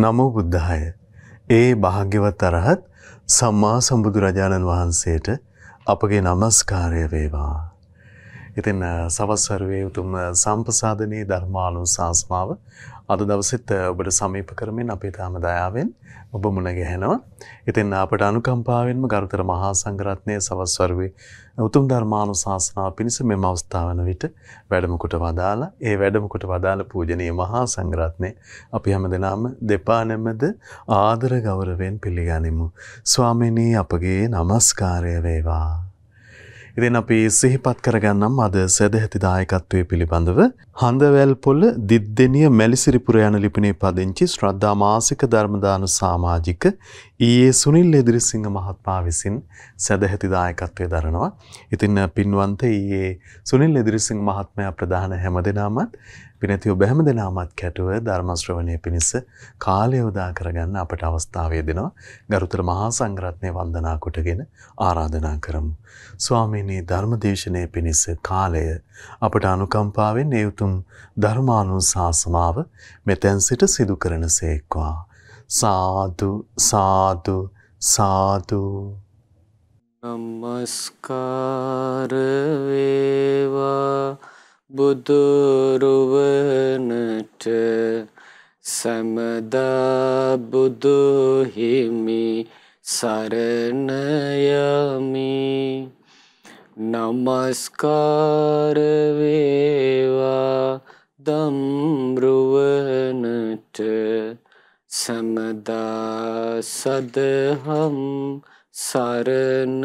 නමෝ බුද්ධාය. ඒ භාග්‍යවත් අරහත් සම්මා සම්බුදුරජාණන් වහන්සේට අපගේ නමස්කාරය වේවා. ඉතින් සවස්වරුවේ උතුම් සම්පසාධනයේ ධර්මානු ශාසනාව අද දවසෙත් ඔබට සමීප කරමින් අපේ තාම දයාවෙන් ඔබ මුණගැහෙනවා. ඉතින් අපට අනුකම්පාවෙන්ම ගරුතර මහා සංඝරත්නය සවස්වරුවේ උතුම් ධර්මානු ශාසනාව පිණිස මෙම අවස්ථාවන විට වැඩමකුට වදාලා ඒ වැඩමකුට වදාළ පූජනය මහා සංගරත්නය අපි හැම දෙනාම දෙපානැමද ආදර ගෞරවෙන් පිළිගනිමු. ස්වාමිනී අපගේ නමස්කාරය වේවා. ඉතින් අපි සිහිපත් කරගන්නම් අද සදැහැති දායකත්වයේ පිළිබඳව හඳවැල් පොළ දිද්දෙනිය මැලිසිරිපුර යන ලිපිනේ පදිංචි ශ්‍රද්ධා මාසික ධර්මදාන සමාජික ඊයේ සුනිල් එදිරිසිංහ මහත්මයා විසින් සදැහැති දායකත්වයේ දරනවා. ඉතින් පින්වන්ත ඊයේ සුනිල් එදිරිසිංහ මහත්මයා ප්‍රධාන හැමදෙනාමත් පිනැති ඔබ හැම දෙනාමත් කැටුව ධර්මශ්‍රවණය පිණිස කාලය යොදා කරගන්න අපට අවස්ථාවය දෙනවා. ගරුතර මහා සංඝරත්නය වන්දනා කොටගෙන ආරාධනා කරමු. ස්වාමීනි ධර්මදේශනයේ පිණිස කාලය අපට අනුකම්පාවෙන් ඒ උතුම් ධර්මානුශාසනාව මෙතෙන් සිට සිදු කරනසේක්වා. සාදු සාදු සාදු නමස්කාර වේවා බුදුරුවනට සැමදා බුදුහිමි සරණයමි නමස්කාර වේවා දම්රුවනට සමදා සදහම් සරණ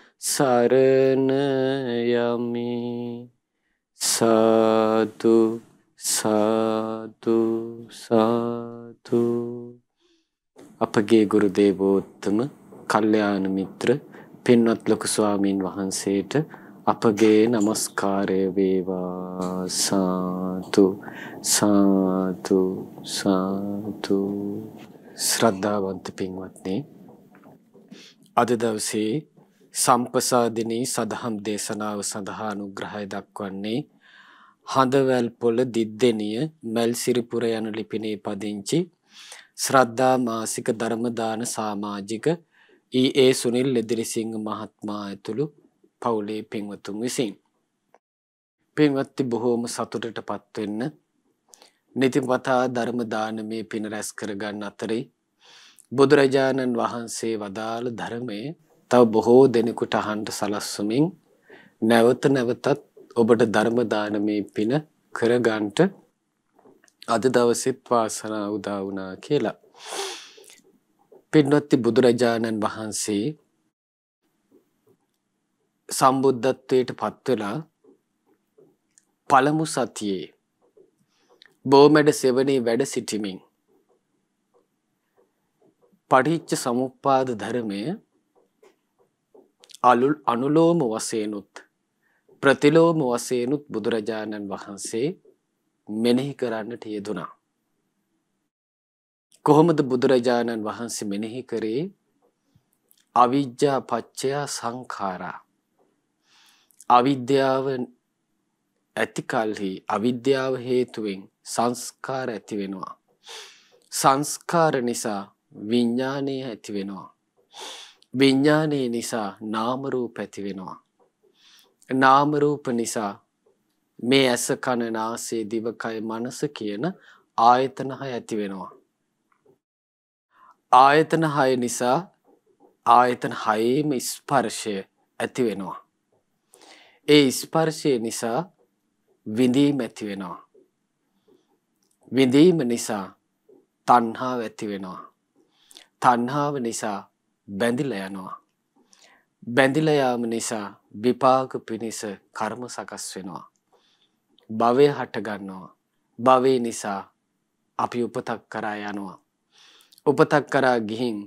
සරණ යමි සාදු සාදු සාදු අපගේ ගුරු දේවෝත්තම කල්යාණ මිත්‍ර පින්වත් ලොකු ස්වාමීන් වහන්සේට අපගේ নমස්කාරය වේවා සාතු සාතු සාතු ශ්‍රද්ධාවන්ත පින්වත්නි අද දවසේ සම්පසාදිනී සදහම් දේශනාව සඳහා අනුග්‍රහය දක්වන්නේ හඳවැල් පොළ දිද්දෙනිය මැල් සිරිපුර යන ලිපිනේ පදිංචි ශ්‍රද්ධා මාසික ධර්මදාන සමාජික ඊඒ සුනිල් ලෙදිරිසිංහ මහත්මයා ඇතුළු පවුලේ පින්වතුන් විසින් පින්වත්ති බොහෝම සතුටටපත් වෙන්න නිතිපතා ධර්මදානමේ පින රැස් කරගන්න අතරේ බුදුරජාණන් වහන්සේ වදාළ ධර්මයේ තව බොහෝ දෙනෙකුට අහන්න සලස්වමින් නැවත නැවතත් ඔබට ධර්ම දානමේ පින කරගන්නට අද දවසෙත් වාසනාව උදා වුණා කියලා. පින්වත්නි බුදුරජාණන් වහන්සේ සම්බුද්ධත්වයට පත් වෙලා පළමු සතියේ බෝමැඩ සෙවණේ වැඩ සිටිමින් පටිච්ච සමුප්පාද ධර්මය අනුලෝම වශයෙන්ුත් ප්‍රතිලෝම වශයෙන්ුත් බුදුරජාණන් වහන්සේ මෙනෙහි කරන්නට යෙදුනා. කොහොමද බුදුරජාණන් වහන්සේ මෙනෙහි කරේ? අවිජ්ජා පච්චය සංඛාරා. අවිද්‍යාව ඇති කලෙහි අවිද්‍යාව හේතුවෙන් සංස්කාර ඇති වෙනවා. සංස්කාර නිසා විඥානය ඇති වෙනවා. විඥානයේ නිසා නාම රූප ඇති වෙනවා. නාම රූප නිසා මේ ඇස කන නාසය දිවකය මනස කියන ආයතන හය ඇති වෙනවා. ආයතන හය නිසා ආයතන හයේම ස්පර්ශය ඇති වෙනවා. ඒ ස්පර්ශය නිසා විඳීම ඇති වෙනවා. විඳීම නිසා තණ්හාව ඇති වෙනවා. තණ්හාව නිසා බැඳිල යනවා. බැඳිලයාම නිසා විපාක පිණිස කර්ම සකස් වෙනවා. භවය හටගන්නවා. භවේ නිසා අපි උපතක් කරා යනවා. උපතක් කරා ගිහින්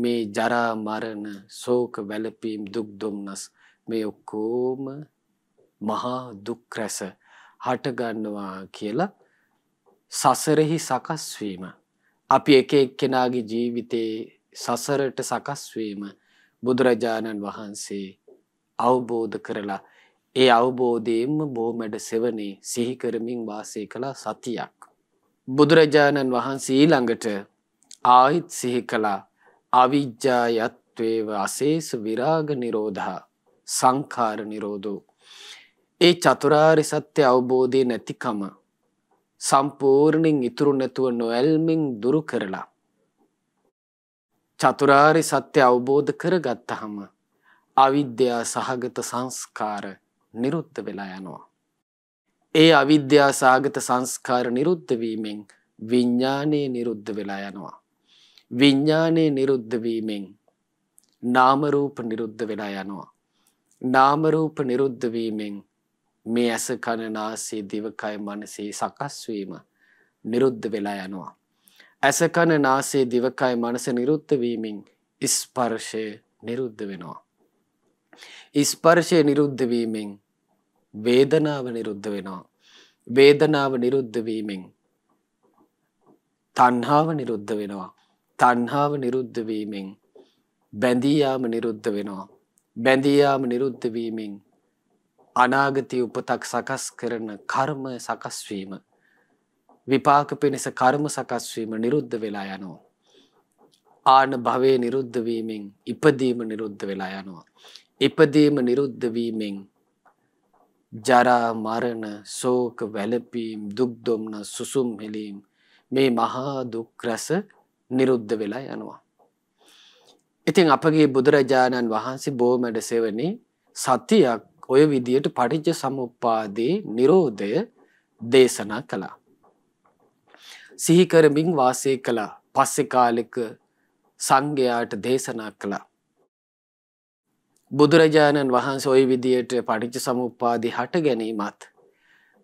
මේ ජරා මරණ ශෝක වැළපීම් දුක් දුම්නස් මේ ඔක්කොම මහා දුක් රැස හටගන්නවා කියලා සසරෙහි සකස් වීම අපි එක එක්කෙනාගේ ජීවිතේ සසරට සකස් වීම බුදුරජාණන් වහන්සේ අවබෝධ කරලා ඒ අවබෝධයෙන්ම බොහොමඩ සෙවණේ සිහි කරමින් වාසය කළ සතියක් බුදුරජාණන් වහන්සේ ඊළඟට ආයිත් සිහි කළා අවිජ්ජායත්වේව අශේෂ විරාග නිරෝධා සංඛාර නිරෝධෝ ඒ චතුරාර්ය සත්‍ය අවබෝධය නැතිකම සම්පූර්ණයෙන් ඉතුරු නැතුව නොඇල්මින් දුරු කරලා චතුරාර්ය සත්‍ය අවබෝධ කරගත්තහම අවිද්‍යා සහගත සංස්කාර නිරුද්ධ වෙලා යනවා. ඒ අවිද්‍යා සාගත සංස්කාර නිරුද්ධ වීමෙන් විඥානයේ නිරුද්ධ වෙලා යනවා. විඥානයේ නිරුද්ධ වීමෙන් නාම රූප නිරුද්ධ වෙලා යනවා. නාම රූප නිරුද්ධ වීමෙන් මේ ඇස කන නාසය දිව කය මනසේ සකස් වීම නිරුද්ධ වෙලා යනවා. ඇසකන නාසේ දිවකයි මනස නිරුත්ත වීමෙන් ස්පර්ශය නිරුද්ධ වෙනවා. ස්පර්ශය නිරුද්ධ වීමෙන් වේදනාව නිරුද්ධ වෙනවා. වේදනාව නිරුද්ධ වීමෙන් තණ්හාව නිරුද්ධ වෙනවා. තණ්හාව නිරුද්ධ වීමෙන් බැඳී යාම නිරුද්ධ වෙනවා. බැඳී යාම නිරුද්ධ වීමෙන් අනාගතී උපතක් සකස් කරන කර්ම සකස් වීම විපාක පිණිස කර්ම සකස් වීම නිරුද්ධ වෙලා යනවා. ආන භවයේ නිරුද්ධ වීමෙන් ඉපදීම නිරුද්ධ වෙලා යනවා. ඉපදීම නිරුද්ධ වීමෙන් ජරා මරණ ශෝක වැළපීම් දුක් දුම්න සුසුම් හෙලීම් මේ මහා දුක් රස නිරුද්ධ වෙලා යනවා. ඉතින් අපගේ බුදුරජාණන් වහන්සේ බොමඩ සෙවණේ සතියක් ඔය විදියට පටිච්ච සමුප්පාදේ Nirodhaය දේශනා කළා. සිහිකරමින් වාසය කළා පස්සෙ කාලෙක සංඝයාට දේශනා කළා. බුදුරජාණන් වහන්සේ ওই විදියට පටිච්ච සමුප්පාදේ හට ගැනීමත්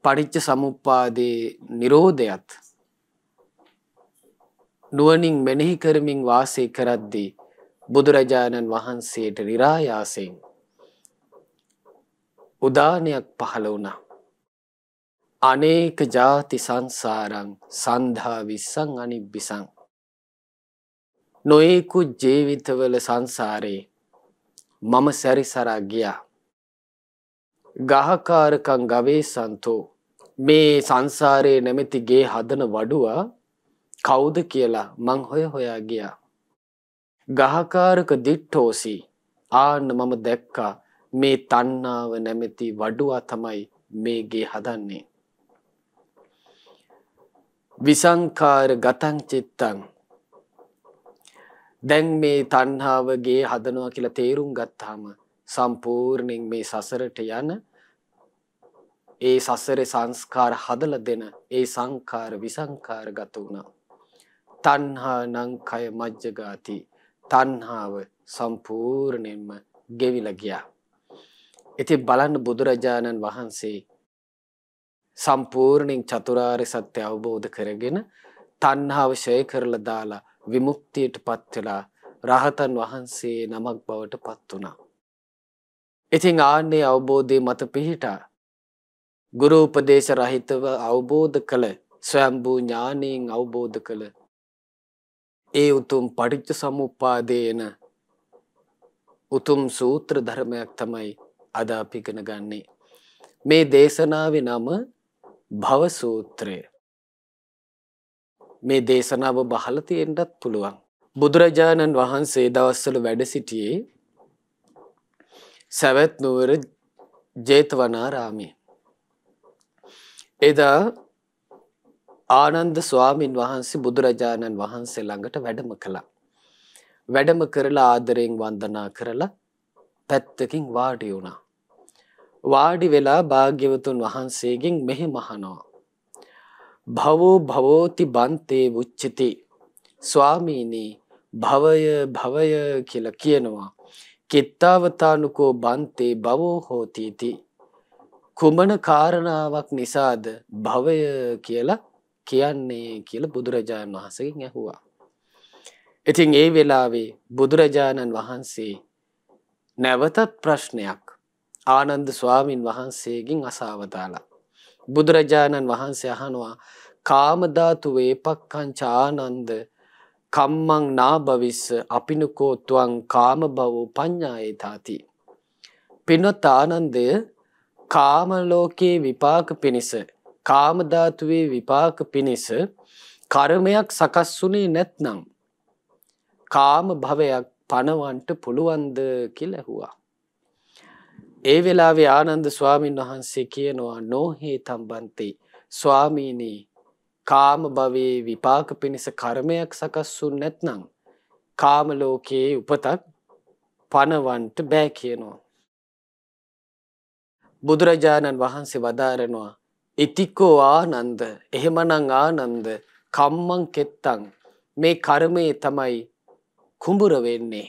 පටිච්ච සමුප්පාදේ Nirodhayat නුවණින් මෙනෙහි කරමින් වාසය කරද්දී බුදුරජාණන් වහන්සේට විරායාසයෙන් උදානයක් පහළ වුණා අනේක ಜಾති සංසාරං සන්ධා විස්සං අනිබ්බිසං නොයෙකු ජීවිතවල සංසාරේ මම සැරිසරා ගියා ගහකාරකං ගවේ සන්තෝ මේ සංසාරයේ නැමැති ගේ හදන වඩුවා කවුද කියලා මං හොය හොයා ගියා ගහකාරක දිට්ඨෝසි ආන්න මම දැක්කා මේ තණ්හාව නැමැති වඩුවා තමයි මේ ගේ හදන්නේ විසංකාර ගතං චිත්තං දැන් මේ තණ්හාවගේ හදනවා කියලා තේරුම් ගත්තාම සම්පූර්ණයෙන් මේ සසරට යන ඒ සසරේ සංස්කාර හදලා දෙන ඒ සංකාර විසංකාරගත වුණා. තණ්හා නං කය මජ්ජගාති. තණ්හාව සම්පූර්ණයෙන්ම ගෙවිලා ගියා. ඉතින් බලන්න බුදුරජාණන් වහන්සේ සම්පූර්ණයෙන් චතුරාර්ය සත්‍ය අවබෝධ කරගෙන තණ්හාව ෂය කරලා දාලා විමුක්තියටපත් වෙලා රහතන් වහන්සේ නමක් බවටපත් වුණා. ඉතින් ආන්නේ අවබෝධයේ මත පිහිටා ගුරු උපදේශ රහිතව අවබෝධ කළ ස්වයම්බූ ඥානයෙන් අවබෝධ කළ ඒ උතුම් පටිච්ච සමුප්පාදේන උතුම් සූත්‍ර ධර්මයක් තමයි අද අපි ඉගෙන ගන්නේ. මේ දේශනාවේ නම භවසූත්‍රය. මේ දේශනාව බහලතියෙන්ටත් පුළුවන්. බුදුරජාණන් වහන්සේ දවස්සල වැඩ සිටියේ සැවැත් නුවර ජේතවනාරාමේ. එදා ආනන්ද ස්වාමින් වහන්සේ බුදුරජාණන් වහන්සේ ළඟට වැඩම කළා. වැඩම කරලා ආදරයෙන් වන්දනා කරලා පැත්තකින් වාඩි වුණා. වාඩි වෙලා භාග්‍යවතුන් වහන්සේගෙන් මෙහි මහනවා. භවෝ භවෝති බන්තේ උච්චති. ස්වාමීනී භවය භවය කියලා කියනවා. කිත්තාවතානුකෝ බන්තේ භවෝ හෝතිති. කුමන කාරණාවක් නිසාද භවය කියලා කියන්නේ කියලා බුදුරජාණන් වහන්සේගෙන් ඇහුවා. ඉතින් ඒ වෙලාවේ බුදුරජාණන් වහන්සේ නැවතත් ප්‍රශ්නයක් ආනන්ද ස්වාමින් වහන්සේගෙන් අසවතාලා. බුදුරජාණන් වහන්සේ අහනවා කාම ධාතු වේපක්ඛංච ආනන්ද කම්මං නාභවිස්ස අපිනකෝ ත්වං කාම භවෝ පඤ්ඤායතාති. පිනොත් ආනන්දය කාම ලෝකේ විපාක පිනිස කාම ධාතුවේ විපාක පිනිස කර්මයක් සකස් වුණේ නැත්නම් කාම භවයක් පණවන්ට පුළුවන්ද කියලා ඇහුවා. ඒ වෙලාවේ ආනන්ද ස්වාමින් වහන්සේ කියනවා නොහේ තම්බන්තේ ස්වාමීනි කාම භවයේ විපාක පිණිස කර්මයක් සකස් වූ නැත්නම් කාම ලෝකයේ උපතක් පණවන්ට බෑ කියනවා බුදුරජාණන් වහන්සේ වදාරනවා ඉතිකෝ ආනන්ද එහෙමනම් ආනන්ද කම්මං කෙත්තං මේ කර්මයේ තමයි කුඹුර වෙන්නේ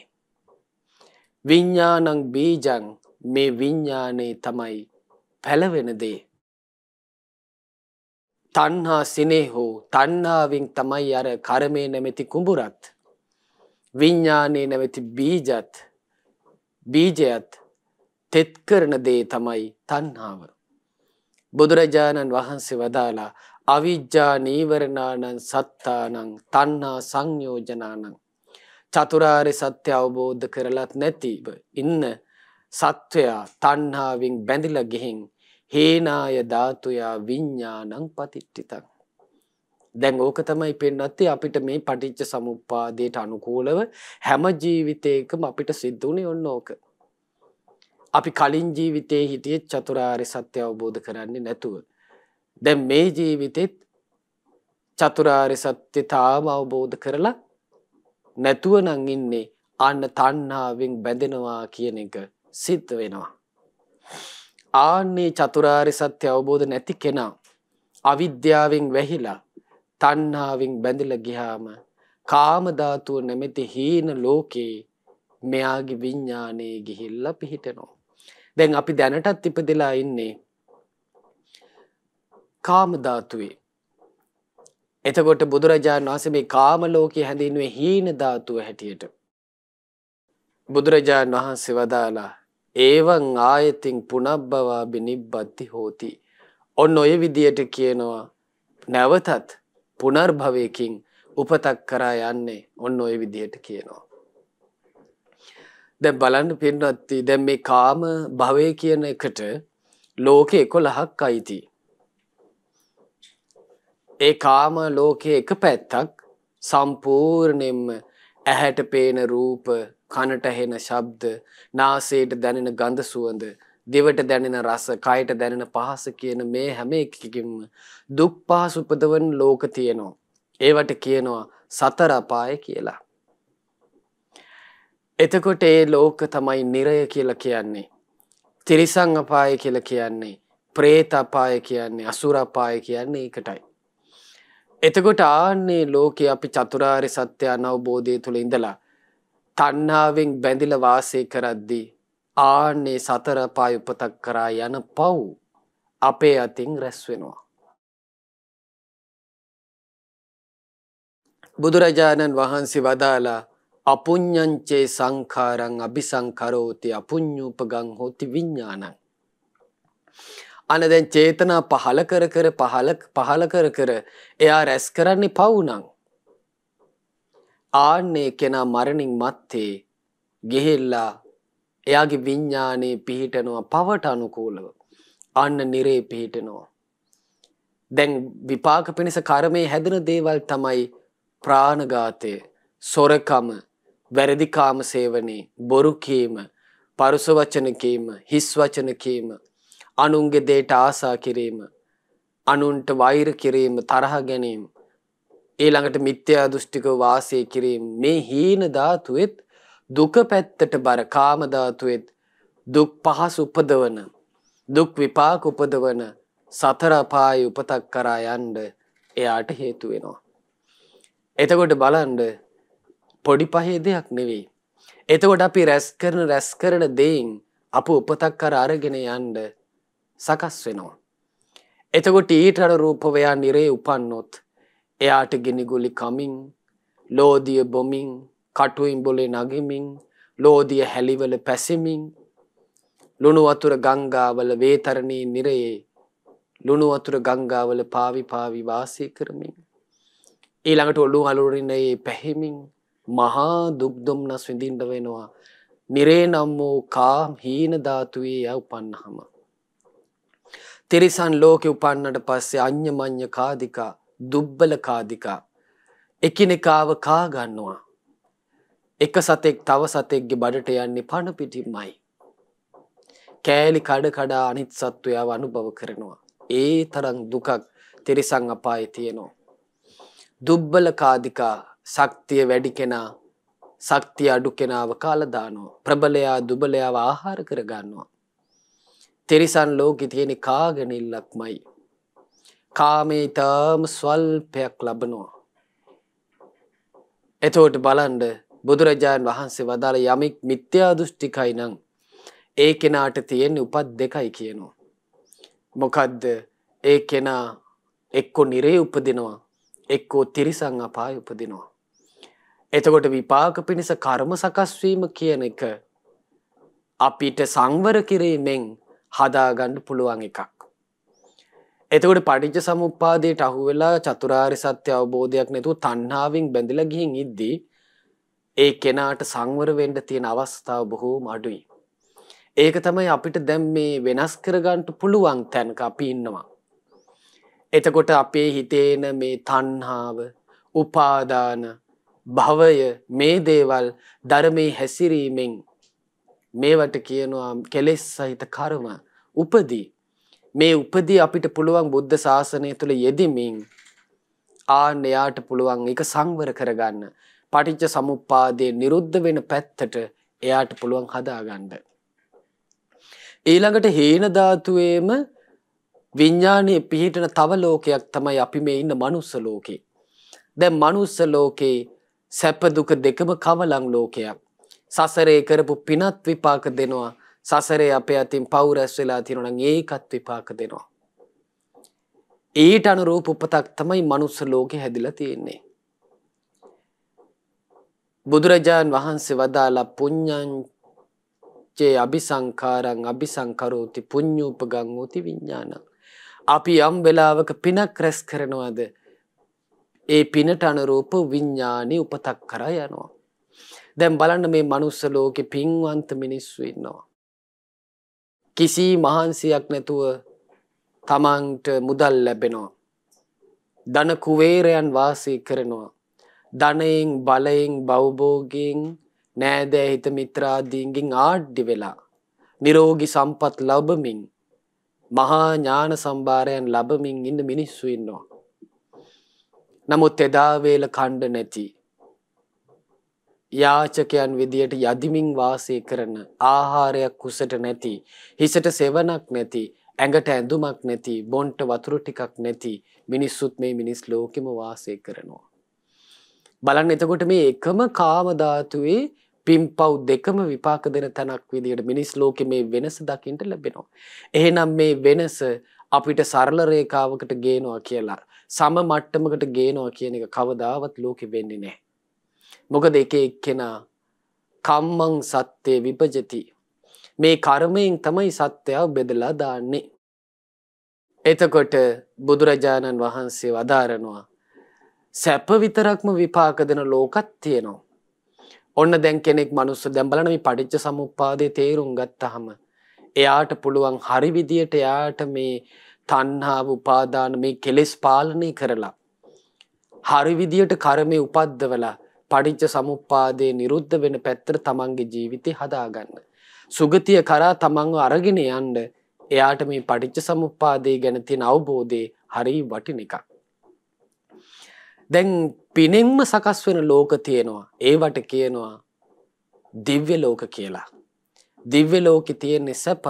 විඤ්ඤාණං බීජං මේ විඤ්ඥානයේ තමයි පැලවෙන දේ. තන්හා සිනේ හෝ තන්නාවෙන් තමයි අර කරමය නැමැති කුඹුරත්. විඤ්ඥානයේ නැවැති බීජත් බීජයත් තෙත් කරන දේ තමයි තන්හාාව. බුදුරජාණන් වහන්සේ වදාලා අවිජ්ජා නීවරණානං සත්තානං තන්නා සංයෝජනානං. චතුරාරි සත්‍ය අවබෝධ කරලත් නැතිව ඉන්න සත්වයා තණ්හාවෙන් බැඳිලා ගිහින් හේනාය ධාතුයා විඥානං පතිට්ඨිතං දැන් ඕක තමයි පෙන්වත්තේ අපිට මේ පටිච්ච සමුප්පාදයට අනුකූලව හැම ජීවිතයකම අපිට සිද්ධ වුණේ ඔන්න ඕක. අපි කලින් ජීවිතේ හිටියේ චතුරාර්ය සත්‍ය අවබෝධ කරන්නේ නැතුව. දැන් මේ ජීවිතෙත් චතුරාර්ය සත්‍ය තාම අවබෝධ කරලා නැතුව නම් ඉන්නේ අන්න තණ්හාවෙන් බැඳෙනවා කියන එක සිද්ධ වෙනවා. ආන්නේ චතුරාරි සත්‍ය අවබෝධ නැති කෙනා අවිද්‍යාවෙන් වැහිලා තණ්හාවෙන් බැඳිලා ගියාම කාම ධාතුව නැමැති හීන ලෝකේ මෙයාගේ විඥානේ ගිහිල්ලා පිහිටෙනවා. දැන් අපි දැනටත් ඉපදලා ඉන්නේ කාම ධාතුවේ. එතකොට බුදුරජාණන් වහන්සේ මේ කාම ලෝකයේ හැඳින්වුවේ හීන ධාතුව හැටියට. බුදුරජාණන් වහන්සේ වදාලා ඒවන් ආයතින් පුනබ්බවාබි නිබ්බත්ති හෝති. ඔන්න ඔය විදියට කියනවා නැවතත් පුනර්භවයකින් උපතක් කරා යන්නේ ඔන්න ඔය විදියට කියනවා. දැන් බලන්න පින්වත්ටි දැන් මේ කාම භවය කියන එකට ලෝකෙ 11ක් අයිති. ඒ කාම ලෝකයේ එක පැත්තක් සම්පූර්ණයෙන්ම ඇහැට පේන රූප, කනට ඇහෙන ශබ්ද, නාසයට දැනෙන ගඳ සුවඳ, දිවට දැනෙන රස, කයට දැනෙන පහස කියන මේ හැම එකකින්ම දුක් පහස උපදවන ලෝක තියෙනවා. ඒවට කියනවා සතර අපාය කියලා. එතකොට ඒ ලෝක තමයි නිරය කියලා කියන්නේ. තිරිසං අපාය කියලා කියන්නේ. പ്രേත අපාය කියන්නේ, අසුර අපාය කියන්නේ ඒකටයි. එතකොට ආන්නේ ලෝකේ අපි චතුරාර්ය සත්‍ය අනවබෝධය තුල ඉඳලා තණ්හාවෙන් බැඳිලා වාසය කරද්දී ආන්නේ සතර පාය උපතක් කරා යන පව් අපේ අතින් රැස් වෙනවා. බුදුරජාණන් වහන්සේ වදාලා අපුඤ්ඤංචේ සංඛාරං අபிසංකරෝති අපුඤ්ඤූපගං හෝති විඥානං අන දැන් චේතනා පහල කර කර පහල පහල කර කර එයා රැස් කරන්නේ පවුනං. ආන්නේ කෙනා මරණින් මත්තේ ගෙහෙල්ලා එයාගේ විඤ්ඥානයේ පිහිටනවා පවට අනුකූලව අන්න නිරේ පිහිටනවා. දැන් විපාක පිණිස කර්මය හැදෙන දේවල් තමයි ප්‍රාණඝාතය, සොරකම, වැරදි කාම සේවනයේ, බොරු කීම, පරුස වචන කීම, හිස් වචන කීම, අනුන්ගේ දේට ආසා කිරීම අනුන්ට වෛර කිරීම තරහ ගැනීම ඊළඟට මිත්‍යා දෘෂ්ටික වාසය කිරීම මේ හීන ධාතුවෙත් දුක පැත්තට බර කාම ධාතුවෙත් දුක් පහස උපදවන දුක් විපාක උපදවන සතර පාය උපතක් කරා යන්න එයාට හේතු වෙනවා එතකොට බලන්න පොඩි පහේ දෙයක් නෙවෙයි එතකොට අපි රැස් කරන රැස් කරන දෙයින් අප උපතක් කර අරගෙන යන්න සකස් වෙනවා. එතකොට ඊටර රූපවයා නිරේ උපන්නොත් එයාට ගෙනගුලි කමින් ලෝදිය බොමින් කටුයින් බොලේ නගමින් ලෝදිය හැලිවල පැසිමින් ලුණු වතුර ගංගාවල වේතරණී නිරයේ ලුණු වතුර ගංගාවල පාවි පාවි වාසය කරමින් ඊළඟට ඔළුව අලුරිනේ පැහිමින් මහා දුක්දුම්නස් විඳින්න වෙනවා නිරේ නම් වූ කාම් හීන ධාතුවේ යඋපන්නහම තිරිසන් ලෝකෙ උපන්නට පස්සේ අඤ්ඤමඤ්ඤ කාදිකා දුබ්බල කාදිකා එකිනෙකාව කා ගන්නවා. එක සතෙක් තව සතෙක්ගේ බඩට යන්නේ පණ පිටින්මයි. කෑලි කඩ කඩා අනිත් සත්වයාව අනුභව කරනවා. ඒ තරම් දුකක් තිරිසන් අපායේ තියෙනවා. දුබ්බල කාදිකා ශක්තිය වැඩි කෙනා ශක්තිය අඩු කෙනාව කාලා දානවා. ප්‍රබලයා දුබලයාව ආහාර කර ගන්නවා. තිරිසන් ලෝකෙ තියෙන කාගනිල්ලක්මයි. කාමේ තාම ස්වල්පයක් ලබනවා. එතෝට බලන්ඩ බුදුරජාණන් වහන්සේ වදාළ යමෙක් මිත්‍යා දෘෂ්ටිකයි නම් ඒ කෙනාට තියෙන උපත් දෙකයි කියනවා. මොකද්ද? ඒ කෙනා එක්කෝ නිරේ උපදිනවා, එක්කෝ තිරිසන් අපාය උපදිනවා. එතකොට විපාක පිණිස කර්ම සකස් වීම කියන එක අපිට සංවර කිරීමෙන් හදාගන්න පුළුවන් එකක්. එතකොට පටිච්ච සමුප්පාදයට අහුවෙලා චතුරාර්ය සත්‍ය අවබෝධයක් නැතුව තණ්හාවෙන් බැඳිලා ගිහින් ඉද්දී ඒ කෙනාට සංවර වෙන්න තියෙන අවස්ථාව බොහෝම අඩුයි. ඒක තමයි අපිට දැන් මේ වෙනස් කරගන්න පුළුවන් තැනක අපි ඉන්නවා. එතකොට අපේ හිතේන මේ තණ්හාව, උපාදාන, භවය මේ දේවල් ධර්මයේ හැසිරීමෙන් මේවට කියනවා කෙලෙස් සහිත කර්ම උපදී මේ උපදී අපිට පුළුවන් බුද්ධ ශාසනය තුළ යෙදිමින් ආන්න එයාට පුළුවන් ඒක සංවර කරගන්න පටිච්ච සමුප්පාදයේ නිරුද්ධ වෙන පැත්තට එයාට පුළුවන් හදාගන්න ඊළඟට හේන ධාතුවේම විඥානයේ පිහිටන තව ලෝකයක් තමයි අපි මේ ඉන්න මනුස්ස ලෝකේ දැන් මනුස්ස ලෝකේ සැප දුක දෙකම කවලම් ලෝකයක් සසරේ කරපු පිනත් විපාක දෙනවා සසරේ අපේ අතින් පවුරැස් වෙලා තිරනං ඒකත් විපාක දෙනවා. ඊට අනුරූප උපතක් තමයි මනුස්ස ලෝකෙ හැදිලා තියෙන්නේ. බුදුරජාන් වහන්සේ වදාලා පුඤ්ඤංචේ අபிසංකාරං අபிසංකරෝති පුඤ්ඤූපගං උති විඥානං. අපි යම් වෙලාවක පිනක් රැස් කරනවද ඒ පිනට අනුරූප විඥානි උපතක් කරා යනවා. දැම් බලන්න මේ මනුස්ස ලෝකෙ පින්වන්ත මිනිස්සු ඉන්නවා. කිසි මහන්සියක් නැතුව තමන්ට මුදල් ලැබෙනවා. ධන කුවේරයන් වාසය කරනවා. ධනයෙන් බලයෙන් බවබෝගෙන් නෑදෑ හිත මිත්‍රාදීන්ගෙන් ආඩ්ඩි වෙලා. නිරෝගි සම්පත් ලබමින් මහා ඥාන සම්භාරයන් ලබමින් ඉන්න මිනිස්සු ඉන්නවා. නමුත් එදා වේල කණ්ඩ නැති යාචකයන් විදියට යදිමින් වාසය කරන ආහාරයක් කුසට නැති හිසට සෙවණක් නැති ඇඟට ඇඳුමක් නැති බොන්ට වතුර ටිකක් නැති මිනිස්සුත් මේ මිනිස් ලෝකෙම වාසය කරනවා බලන්න එතකොට මේ එකම කාම ධාතුවේ පිම්පව් දෙකම විපාක දෙන තැනක් විදියට මිනිස් ලෝකෙ මේ වෙනස දකින්න ලැබෙනවා එහෙනම් මේ වෙනස අපිට සරල රේඛාවකට ගේනවා කියලා සම මට්ටමකට ගේනවා කියන එක කවදාවත් ලෝකෙ වෙන්නේ නැහැ මොකද එක එක්කෙනා කම්මං සත්‍යය විපජති. මේ කර්මයෙන් තමයි සත්‍යයාව බෙදලා දාන්නේ. එතකොට බුදුරජාණන් වහන්සේ වදාරනවා. සැප විතරක්ම විපාක දෙන ලෝකත් තියෙනවා. ඔන්න දැන් කෙනෙක් මනුස්ස දැම්බලන මේ පටිච්ච සමුප්පාදේ තේරුම් ගත්තහම එයාට පුළුවන් හරි විදියට එයාට මේ තණ්හාව උපාදාන මේ කෙලෙස් පාලනය කරලා හරි විදියට කර්මය උපද්දවලා පටිච්ච සමුප්පාදයේ නිරුද්ධ වෙන පැත්තට තමන්ගේ ජීවිතය හදාගන්න. සුගතිය කරා තමන්ව අරගෙන යන්න එයාට මේ පටිච්ච සමුප්පාදයේ ගැන තියෙන අවබෝධය හරි වටින එකක්. දැන් පිනෙන්ම සකස් වෙන ලෝක තියෙනවා. ඒවට කියනවා දිව්‍ය ලෝක කියලා. දිව්‍ය ලෝකෙ තියෙන්නේ සැප.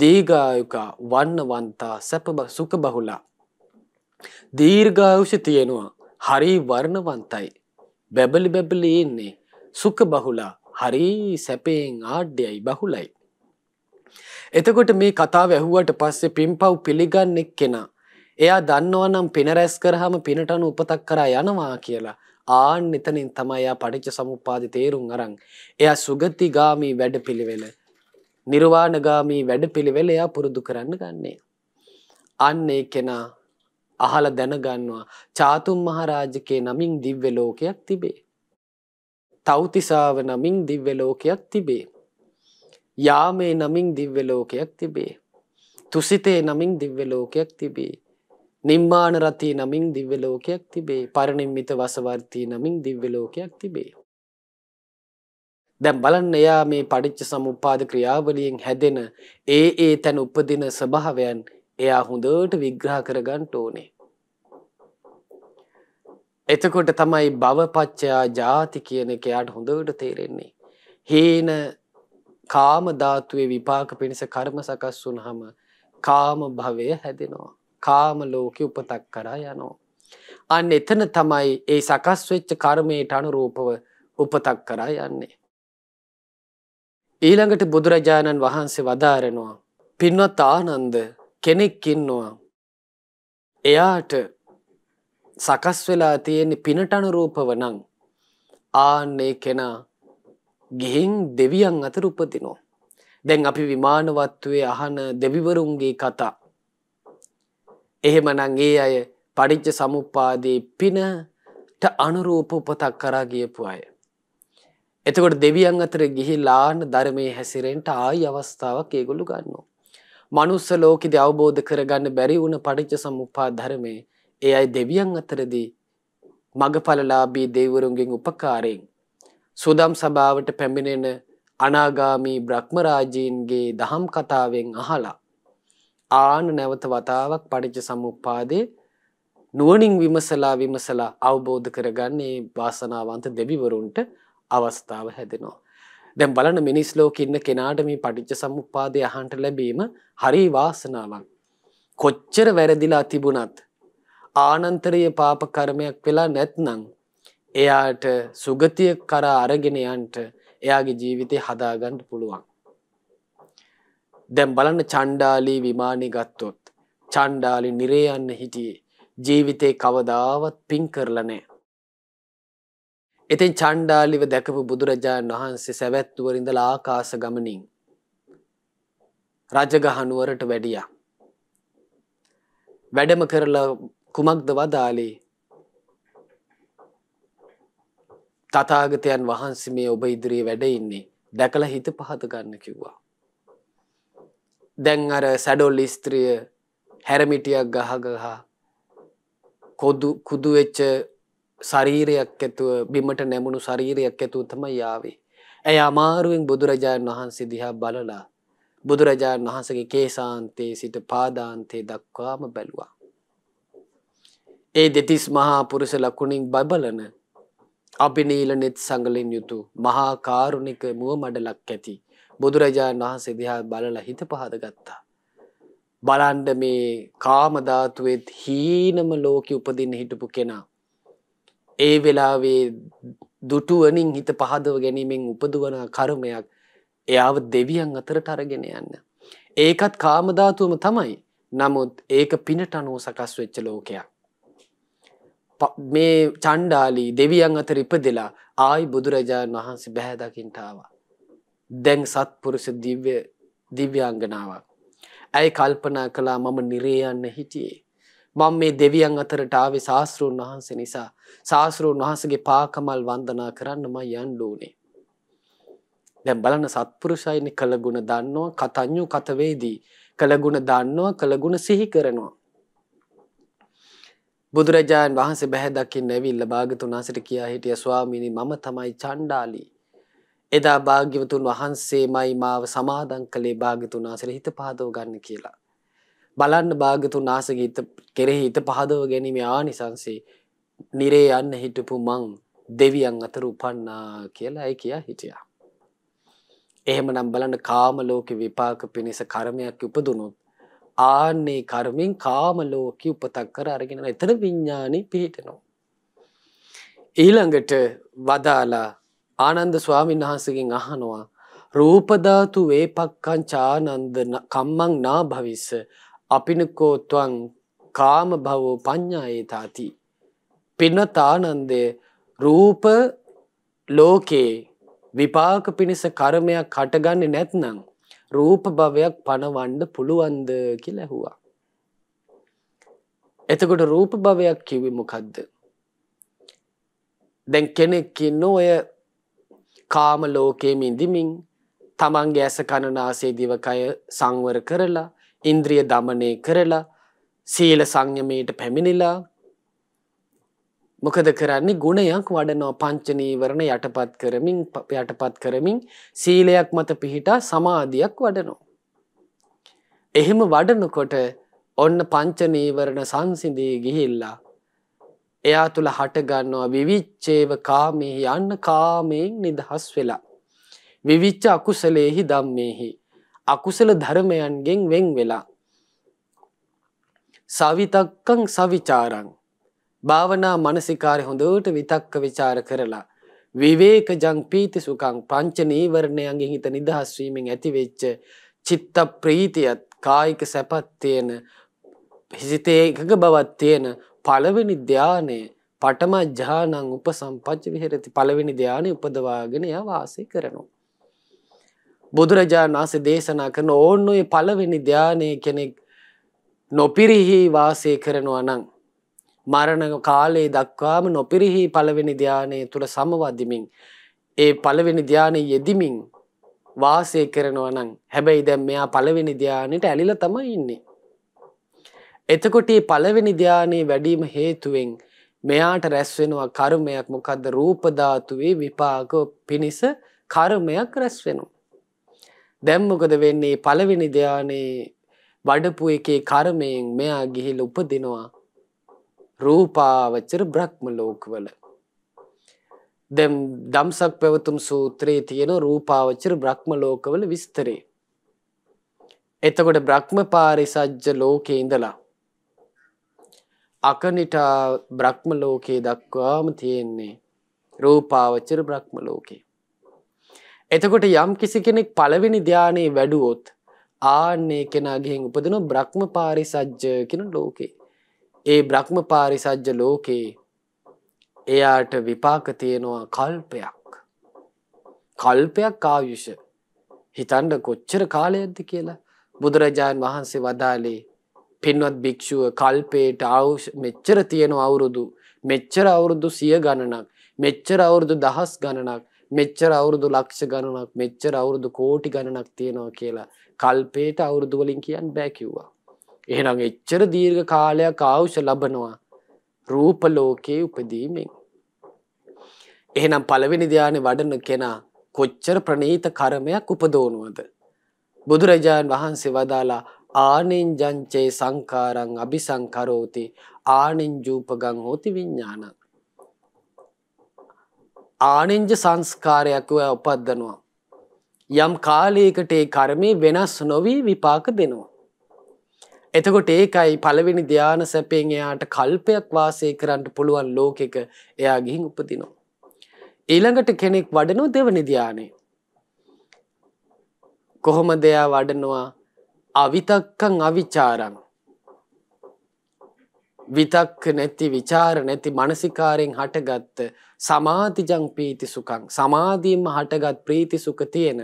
දීගායුක වන්නවන්තා සැප සුඛ බහුලා. දීර්ඝායුෂ තියෙනවා. හරි වර්ණවන්තයි. බැබලි බැබලි ඉන්නේ සුඛ බහුලා හරි සැපයෙන් ආඩ්‍යයි බහුලයි එතකොට මේ කතාව ඇහුවට පස්සේ පින්පව් පිළිගන්නේ කෙනා එයා දන්නවා නම් පින රැස් කරාම පිනට අනු උපතක් කරා යනවා කියලා ආන්න එතනින් තමයි එයා පටිච්ච සමුප්පාදේ තේරුම් අරන් එයා සුගතිගාමි වැඩපිළිවෙල නිර්වාණගාමි වැඩපිළිවෙල එයා පුරුදු කරන්න ගන්නේ අන්න ඒ කෙනා අහලා දැනගන්නවා චාතුම් මහරජකේ නමින් දිව්‍ය ලෝකයක් තිබේ. තෞතිසාව නමින් දිව්‍ය ලෝකයක් තිබේ. යාමේ නමින් දිව්‍ය ලෝකයක් තිබේ. තුසිතේ නමින් දිව්‍ය ලෝකයක් තිබේ. නිම්මාන රති නමින් දිව්‍ය ලෝකයක් තිබේ. පරිනිම්මිත වසවර්ති නමින් දිව්‍ය ලෝකයක් තිබේ. දැන් බලන්න එයා මේ පටිච්ච සමුප්පාද ක්‍රියාවලියෙන් හැදෙන ඒ ඒ තැන උපදින ස්වභාවයන් එයා හොඳට විග්‍රහ කරගන්න ඕනේ. එතකොට තමයි භවපච්චයා ජාති කියන එක යාට හොඳට තේරෙන්නේ. හේන කාම ධාතුවේ විපාක පිණිස කර්ම සකස් වුනහම කාම භවය හැදෙනවා. කාම ලෝකෙ උපතක් කරා යනවා. අන්න එතන තමයි ඒ සකස් වෙච්ච කර්මයට අනුරූපව උපතක් කරා යන්නේ. ඊළඟට බුදුරජාණන් වහන්සේ වදාරනවා පින්වත් ආනන්ද කෙනෙක් ඉන්නවා එයාට සකස් වෙලා තියෙන පිනට අනුරූපව නම් ආන්නේ කෙනා ගිහින් දෙවියන් අතර උපදිනවා. දැන් අපි විමානවත්වයේ අහන දෙවිවරුන්ගේ කතා. එහෙමනම් ඒ අය පටිච්ච සමුප්පාදේ පිනට අනුරූප උපතක් කරා ගියපු අය. එතකොට දෙවියන් අතර ගිහිලා ආන ධර්මයේ හැසිරෙන්න ආයි අවස්ථාවක් ඒගොල්ලෝ ගන්නවා. මනුස්ස ලෝකෙදි අවබෝධ කරගන්න බැරි වුණ පටිච්ච සමුප්පාද ධර්මයේ ඒ අය දෙවියන් අතරදී මගඵලලාභී දෙවිවරුන්ගෙන් උපකාරයෙන් සුදම් සභාවට පැමිණෙන අනාගාමී බ්‍රහ්මරාජීන්ගේ දහම් කතාවෙන් අහලා ආන නැවත වතාවක් පටිච්ච සමුප්පාදේ නුවණින් විමසලා විමසලා අවබෝධ කරගන්නේ වාසනාවන්ත දෙවිවරුන්ට අවස්ථාව හැදෙනවා දැන් බලන මිනිස් ලෝකෙ ඉන්න කෙනාට මේ පටිච්ච සමුප්පාදය අහන්න ලැබීම හරි වාසනාවක්. කොච්චර වැරදිලා තිබුණත් ආනන්තරීය පාප කර්මයක් වෙලා නැත්නම් එයාට සුගතිය කරා අරගෙන යන්න එයාගේ ජීවිතේ හදාගන්න පුළුවන්. දැන් බලන්න චණ්ඩාලී විමානේ ගත්තොත් චණ්ඩාලි නිරේ යන්න හිටියේ ජීවිතේ කවදාවත් පින් කරලා නැහැ. ඉතින් චණ්ඩාලිව දැකපු බුදුරජාණන් වහන්සේ සැවැත්තුවරින්දල ආකාස ගමනින් රජගහනුවරට වැඩියා. වැඩම කරලා කුමක්ද වදාලේ තථාගතයන් වහන්සේ මේ ඔබ ඉදිරියේ වැඩ ඉන්නේ දැකලා හිත පහත ගන්න කිව්වා. දැන් අර සැඩොල් ස්ත්‍රිය හැරමිටියක් ගහ ගහ කොදු කුදු වෙච්ච ශරීරයක් ඇතුව බිමට නැමුණු ශරීරයක් ඇතුව තමයි යාවේ. ඇය අමාරුවෙන් බුදුරජාණන් වහන්සේ දිහා බලලා බුදුරජාණන් වහන්සේගේ කේසාන්තයේ සිට පාදාන්තයේ දක්වාම බැලුවා. ඒ දෙතිස් මහා පුරුෂ ලකුණින් බබලන අභිනීල net සංගලින් යුතු මහා කාරුණික මුව මඩලක් ඇති බුදුරජාණන් වහන්සේ දිහා බලලා හිත පහද ගත්තා. බලන්න මේ කාම ධාතුවේ හීනම ලෝකෙ උපදින්න හිටපු කෙනා ඒ වෙලාවේ දුටුවනින් හිත පහදව ගැනීමෙන් උපදුවන කර්මයක් එයාව දෙවියන් අතරට අරගෙන යන්න. ඒකත් කාමධාතුවම තමයි. නමුත් ඒක පිනට අනුව සකස් වෙච්ච ලෝකයක්. මේ චණ්ඩාලී දෙවියන් අතර ඉපදෙලා ආයි බුදුරජාණන් වහන්සේ බැහැ දකින්නට ආවා. දැන් සත්පුරුෂ දිව්‍ය දිව්‍යාංගනාවක්. ඇයි කල්පනා කළා මම නිරේ යන්න හිටියේ. මම මේ දෙවියන් අතරට ආවේ ශාස්ත්‍රූන් වහන්සේ නිසා. ශාස්ත්‍රූන් වහන්සේගේ පාකමල් වන්දනා කරන්න මම යන්න ඕනේ. දැන් බලන්න සත්පුරුෂයනි කළගුණ දන්නවා, කතඤ්ඤු කත වේදී. කළගුණ දන්නවා, කළගුණ සිහි කරනවා. බුදුරජාන් වහන්සේ බැහැ දකින්න ඇවිල්ලා භාග්‍යතුන් වහන්සේට කියා හිටිය ස්වාමීනි මම තමයි චණ්ඩාලි. එදා භාග්‍යවතුන් වහන්සේමයි මාව සමාදන් කළේ භාග්‍යතුන් වහන්සේ හිත පහදව ගන්න කියලා. බලන්න භාගතුන් ආසගීත කෙරෙහි හිත පහදව ගැනීම ආනිසංසේ නිරේ යන්න හිටපු මං දෙවියන් අතර උපන්නා කියලා ඇයි කියා හිටියා. එහෙමනම් බලන්න කාම ලෝක විපාක පිණිස කර්මයක් උපදුනොත් ආන්නේ කර්මෙන් කාම ලෝකේ උපතක් කර අරගෙන එතන විඥානේ පිහිටනවා. ඊළඟට වදාලා ආනන්ද ස්වාමීන් වහන්සේගෙන් අහනවා රූප ධාතු වේපක්ඛං චානන්ද කම්මං නා භවිස්ස අපිනකෝත්වන් කාම භවෝ පඤ්ඥායේ තාති. පිනතානන්දය රූප ලෝකයේ විපාක පිණිස කරමයක් කටගන්නේ නැත්නම්. රූප භවයක් පණවන්ඩ පුළුවන්ද කිය ඇහුවා. එතකොට රූප භවයක් කිවි මොකක්ද. දැන් කෙනෙක්කින්න ඔය කාම ලෝකයේ මිඳමින් තමන්ගේ ඇස කණනාසේ දිවකය සංවර කරලා ඉන්ද්‍රිය දමනය කරලා සීල සංයමයට පැමිණිලා මොකද කරන්නේ ගුණයක් වඩනවා පංච නීවරණ යටපත් කරමින් යටපත් කරමින් සීලයක් මත පිහිටා සමාධියක් වඩනවා. එහෙම වඩනකොට ඔන්න පංච නීවරණ සංසිඳී ගිහිල්ලා එයා තුල හට ගන්නවා විවිච්ඡේව කාමෙහි යන්න කාමයෙන් නිදහස් වෙලා විවිච්ඡ අකුසලේහි ධම්මේහි අකුසල ධර්මයන්ගෙන් වෙන් වෙලා. සවිතක්කං සවිචාරං භාවනා මනසිකාරය හොඳට විතක්ක ਵਿਚාර කරලා විවේක ජං පීති සුඛං පංච නීවරණයන්ගෙන් හිත නිදහස් වීමෙන් ඇතිවෙච්ච චිත්ත ප්‍රීතියත් කායික සැපත් තියෙන හිතේ එකක බවක් තියෙන පළවෙනි ධානය පඨම ඥානං උපසම්පජ්ජ විහෙරති පළවෙනි ධානය උපදවාගෙන යා වාසය කරනවා බුදුරජාණන් වහන්සේ දේශනා කරන ඕන්න ඔය පළවෙනි ධානයේ කෙනෙක් නොපිරිහි වාසය කරනවා නම් මරණ කාලයේ දක්වාම නොපිරිහි පළවෙනි ධානයේ තුල සමවදිමින් ඒ පළවෙනි ධානයේ යෙදිමින් වාසය කරනවා නම් හැබැයි දැන් මෙයා පළවෙනි ධානයට ඇලිලා තමයි ඉන්නේ. එතකොට මේ පළවෙනි ධානයේ වැඩිම හේතුවෙන් මෙයාට රැස් වෙනවා කර්මයක් මොකද්ද රූප ධාතුවේ විපාක පිනිස කර්මයක් රැස් වෙනවා. දැන් මොකද වෙන්නේ පළවෙනි ධානයේ වඩපු එකේ කර්මයෙන් මෙයා ගිහිල්ලා උපදිනවා රූපාවචර බ්‍රහ්ම ලෝකවල. දැන් ධම්සක් පැවතුම් සූත්‍රයේ තියෙන රූපාවචර බ්‍රහ්ම ලෝකවල විස්තරේ. එතකොට බ්‍රහ්ම පාරිසජ්ජ ලෝකේ ඉඳලා අකනිටා බ්‍රහ්ම ලෝකේ දක්වාම තියෙන්නේ රූපාවචර බ්‍රහ්ම ලෝකේ. එතකොට යම් කිසි කෙනෙක් පළවෙනි ධ්‍යානයේ වැඩුවොත් ආන්නේ කෙනාගෙන් උපදින බ්‍රහ්ම පාරිසජ්ජ කියන ලෝකේ. ඒ බ්‍රහ්ම පාරිසජ්ජ ලෝකේ එයාට විපාක තියෙනවා කල්පයක්. කල්පයක් ආයුෂ. හිතන්න කොච්චර කාලයක්ද කියලා බුදුරජාන් වහන්සේ වදාලේ පින්වත් භික්ෂුව කල්පේට ආයුෂ මෙච්චර තියෙනවා අවුරුදු මෙච්චර අවුරුදු සිය ගණනක් මෙච්චර අවුරුදු දහස් ගණනක් මෙච්චර අවුරුදු ලක්ෂ ගණනක් මෙච්චර අවුරුදු කෝටි ගණනක් තියෙනවා කියලා කල්පේට අවුරුදු වලින් කියන්න බෑ කිව්වා. එහෙනම් එච්චර දීර්ඝ කාලයක් ආයුෂ ලබනවා රූප ලෝකයේ උපදීමෙන්. එහෙනම් පළවෙනි ධානය වඩන කෙනා කොච්චර ප්‍රණීත කර්මයක් උපදවනවද? බුදුරජාන් වහන්සේ වදාලා ආනින්ජංචේ සංකාරං අபிසංකරෝති ආනින්ජූපගං හෝති විඥානං ආනෙන්ජ සංස්කාරයක් ඔය උපද්දනවා. යම් කාලයකට ඒ කර්මය වෙනස් නොවී විපාක දෙනවා. එතකොට ඒකයි පළවෙනි ධ්‍යාන සැපෙන් එයාට කල්පයක් වාසය කරන්න පුළුවන් ලෝකෙක එයා ගිහින් උපදිනවා. ඊළඟට කෙනෙක් වඩනෝ දෙවනි ධ්‍යානය. කොහොම දෙයා වඩනවා අවිතක්කං අවිචාරං. විතක්ක නැති විචාර නැති මනසිකාරයෙන් හටගත්ත සමාධිජං පීති සුකං සමාධීම හටගත් ප්‍රීති සුඛ තියෙන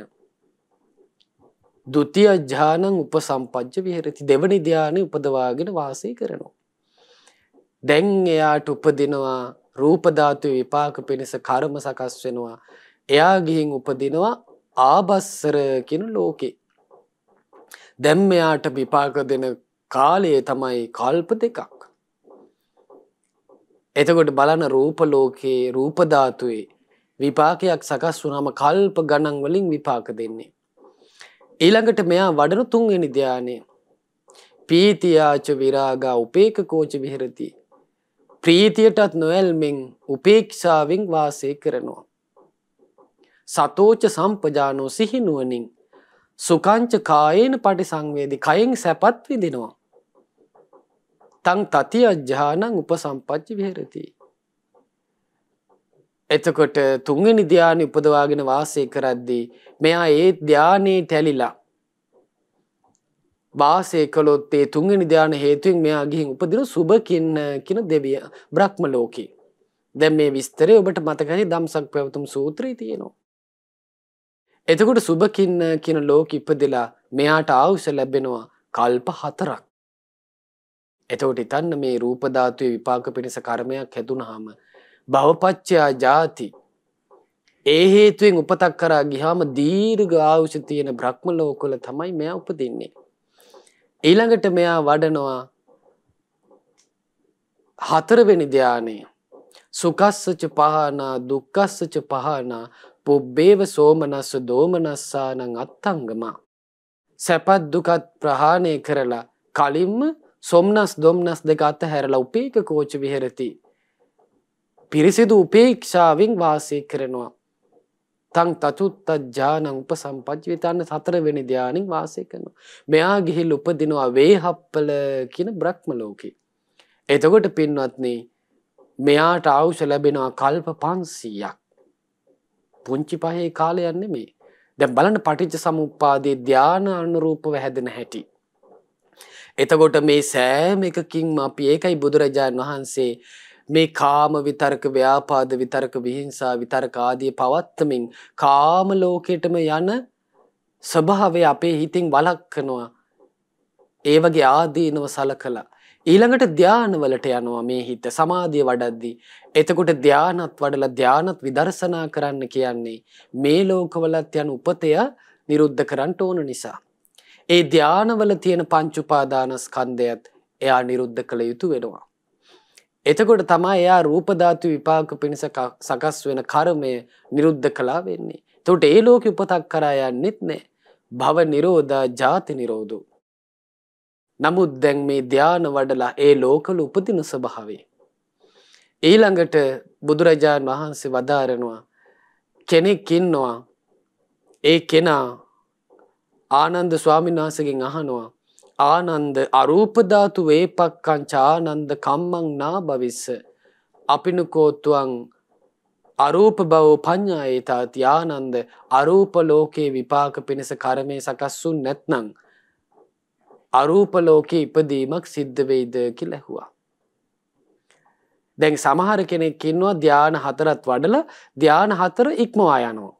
ဒုတိ ය ඥානං උපසම්පජ්ජ විහෙරති දෙවනි ධානය උපදවාගෙන වාසය කරනවා දැන් එයාට උපදිනවා රූප ධාතු විපාක පිණිස කර්ම සකස් වෙනවා එයා ගිහින් උපදිනවා ආබස්සර කියන ලෝකේ දැන් මෙයාට විපාක දෙන කාලය තමයි කල්ප දෙකක් එතකොට බලන රූප ලෝකයේ රූප ධාතුවේ විපාකයක් සකස් වුනම කල්ප ගණන් වලින් විපාක දෙන්නේ. ඊළඟට මෙයා වඩන තුන්වෙනි ධානය. පීතියාච විරාගා උපේකකෝච විහෙරති. ප්‍රීතියටත් නොඇල්මෙන් උපේක්ෂාවෙන් වාසය කරනවා. සතෝච සම්පජානෝ සිහිනුවනින් සුකංච කායේන පටිසංවේදී කයෙන් සැපත් විඳිනවා. තං තති අජ්ජානං උපසම්පච්ච විහෙරති. එතකොට තුන්වෙනි ධානය උපදවාගෙන වාසය කරද්දී මෙයා ඒ ධානයේ ටැලිලා වාසය කළොත් ඒ තුන්වෙනි ධාන හේතුවෙන් මෙයා ගිහින් උපදින සුබ කින්න කියන දෙවිය බ්‍රහ්ම ලෝකේ. දැන් මේ විස්තරය ඔබට මතකයි ධම්සක් පැවතුම් සූත්‍රයේ තියෙනවා. එතකොට සුබකින්න කියන ලෝක ඉපදෙලා මෙයාට ආවුෂ ලැබෙනවා කල්ප හතරක්. එතකොට හිතන්න මේ රූප ධාතුවේ විපාක පිණිස කර්මයක් හැදුනහම භවපච්චයා ජාති ඒ හේතුවෙන් උපතක් කරා ගියාම දීර්ඝ ආයුෂ තියෙන බ්‍රහ්ම ලෝකවල තමයි මෙයා උපදින්නේ. ඊළඟට මෙයා වඩනවා හතරවෙනි ධානය. සුකස්සච පහනා දුක්ඛස්සච පහනා පුබ්බේව සෝමනස්ස දෝමනස්සානං අත්තංගම. සැපත් දුකත් ප්‍රහාණය කරලා කලින්ම සොම්නස් දොම්නස් දෙක අතහැරලා උපේක කෝච විහෙරති. පිරිසිදු උපේක්ෂාවෙන් වාසය කරනවා. තං තචුත්තජ්ජානං උපසම්පජ්ජිතන්න සතරවෙනි ධානයෙන් වාසය කරනවා. මෙයා ගිහිල් උපදිනවා වේහප්පල කියන බ්‍රහ්ම ලෝකේ. එතකොට පින්වත්නි මෙයාට අවශ්‍ය ලැබෙනවා කල්ප 500ක්. පුංචි පහේ කාලයක් නෙමෙයි. දැන් බලන්න පටිච්ච සමුප්පාදේ ධාන අනුරූපව හැදෙන හැටි. එතකොට මේ සෑම එකකින් අපි ඒකයි බුදුරජාණන් වහන්සේ මේ කාම විතරක ව්‍යාපාද විතරක විහිංසා විතරක ආදී පවත්තමින් කාම ලෝකයටම යන ස්වභාවය අපේ හිතින් වළක්වනවා. ඒ වගේ ආදීනව සලකලා ඊළඟට ධානවලට යනවා මේ හිත සමාධිය වඩද්දී. එතකොට ධානත් වඩලා ධානත් විදර්ශනා කරන්න කියන්නේ මේ ලෝකවලත් යන උපතය නිරුද්ධ කරන්න ඕන නිසා. ඒ ධ්‍යානවල තියෙන පංචුපාදානස්කන්ධයත් එයා නිරුද්ධ කළ යුතු වෙනවා. එතකොට තමා එයා රූපධාතු විපාක පිණිස සකස් වෙන කර්මය නිරුද්ධ කලා වෙන්නේ. තොට ඒ ලෝක උපතක් කරා යන්නෙත් නෑ. භව නිරෝධා ජාති නිරෝධු. නමුත් දැන් මේ ධ්‍යාන වඩලා ඒ ලෝකල උපදින ස්වභාවේ. ඊළඟට බුදුරජාණන් වහන්සේ වදාරනවා කෙනෙක් ඉන්නවා ඒ කෙනා ආනන්ද ස්වාමීන් වහන්සේගෙන් අහනවා ආනන්ද අරූපධාතු වේපක්කංචානන්ද කම්මං නා භවිස්ස අපිනුකෝත්තුවන් අරූප බව පඤ්ඥායේ තාති ආනන්ද අරූප ලෝකයේ විපාක පිණිස කරමය සකස්සුන් නැත්නං අරූප ලෝකෙ ඉපදීමක් සිද්ධ වෙයිද කිලැහුවා. දැන් සමහර කෙනෙක් ඉන්නවා ධ්‍යාන හතරත් වඩල ධ්‍යාන හතර ඉක්මවා යනවා.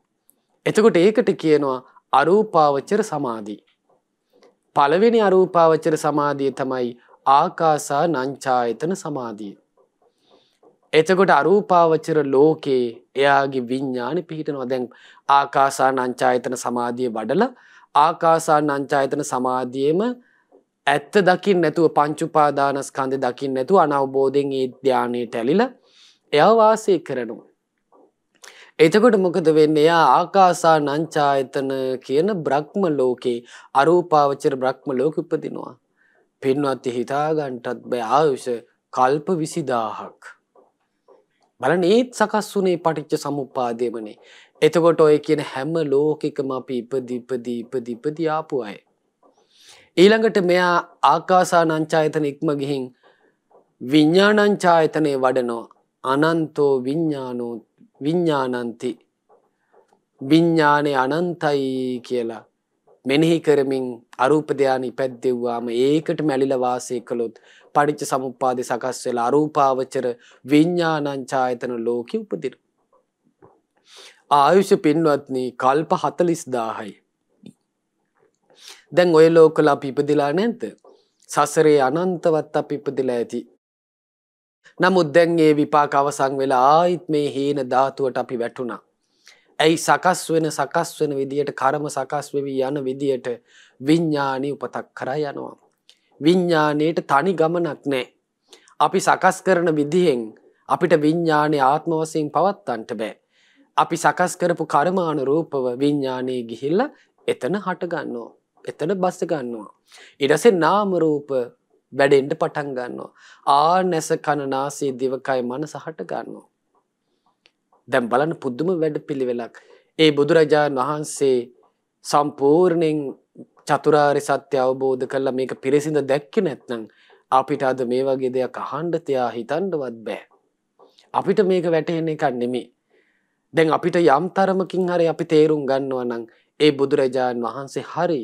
එතකොට ඒකට කියනවා අරූපාවචර සමාධී. පළවෙනි අරූපාවචර සමාධිය තමයි ආකාසා නංචායතන සමාධිය. එතකොට අරූපාවචර ලෝකයේ එයාගේ විඤ්ඥාන පිහිටනවා දැන් ආකාසා නංචායතන සමාධිය වඩල ආකාසා නංචායතන සමාධියම ඇත්ත දකිින් නැතුව පංචුපාදානස්කන්ද දකිින් නැතු අනවබෝධෙන් ඒ ධ්‍යානය ටැලිල එයවාසය කරනවා. එතකොට මොකද වෙන්නේ? යා ආකාසා නංචායතන කියන බ්‍රහ්ම ලෝකේ අරූපාවචර බ්‍රහ්ම ලෝකෙ උපදිනවා. පින්වත් හිතා ගන්නටත් බෑ ආයුෂ කල්ප 20000ක්. බලන්න ඒත් සකස් වුනේ පටිච්ච සමුප්පාදයමනේ. එතකොට ඔය කියන හැම ලෝකෙකම අපි ඉපදි ඉපදි ඉපදි ඉපදි ආපු අය. ඊළඟට මෙයා ආකාසා නංචායතන ඉක්ම ගිහින් විඤ්ඤාණංචායතනේ වඩනෝ අනන්තෝ විඤ්ඤාණෝ විඤ්ඥානන්ති විඤ්ඥානය අනන්තයි කියලා මෙනෙහි කරමින් අරූපදයානි පැද්දෙව්වාම ඒකට මැලිල වාසය කළොත් පඩිච්ච සමුපාදය සකස් වෙලා අරූපාවචර විඤ්ඥානංචායතන ලෝක උපදිර. ආයුෂ පින්වත්නී කල්ප හතලිස් දාහයි. දැන් ඔය ලෝකලා පිපදිලා නැන්ත සසරේ අනන්තවත් අප ඉපදිලා ඇති නමුත් දැන් ඒ විපාක අවසන් වෙලා ආයිත් මේ හීන ධාතුවට අපි වැටුණා. ඇයි සකස් වෙන සකස් වෙන විදියට කර්ම සකස් වෙවි යන විදියට විඥානි උපතක් කරා යනවා. විඥාණයට තනි ගමනක් නැහැ. අපි සකස් කරන විදිහෙන් අපිට විඥානය ආත්ම වශයෙන් පවත්වන්නට බෑ. අපි සකස් කරපු කර්මානුරූපව විඥානයේ ගිහිල්ලා එතන හට ගන්නවා. එතන බස්ස ගන්නවා. ඊට පස්සේ නාම රූප වැඩෙන්ට පටන් ගන්නවා. ආ නැස කණනාසේ දිවකයි මන සහට ගන්නවා. දැම් බලන පුද්දුම වැඩ පිළිවෙලක්. ඒ බුදුරජාණන් වහන්සේ සම්පූර්ණයෙන් චතුරාරි සත්‍ය අවබෝධ කරලා මේක පිරිසිඳ දැක්ක නැත්නම් අපිට අද මේ වගේ දෙයක් අහන්ඩ තියා හිතන්ඩවත් බෑ. අපිට මේක වැටහෙන එකක් නෙමේ. දැන් අපිට යම් තරමකින් හරි අපි තේරුම් ගන්නවා නම් ඒ බුදුරජාණන් වහන්සේ හරි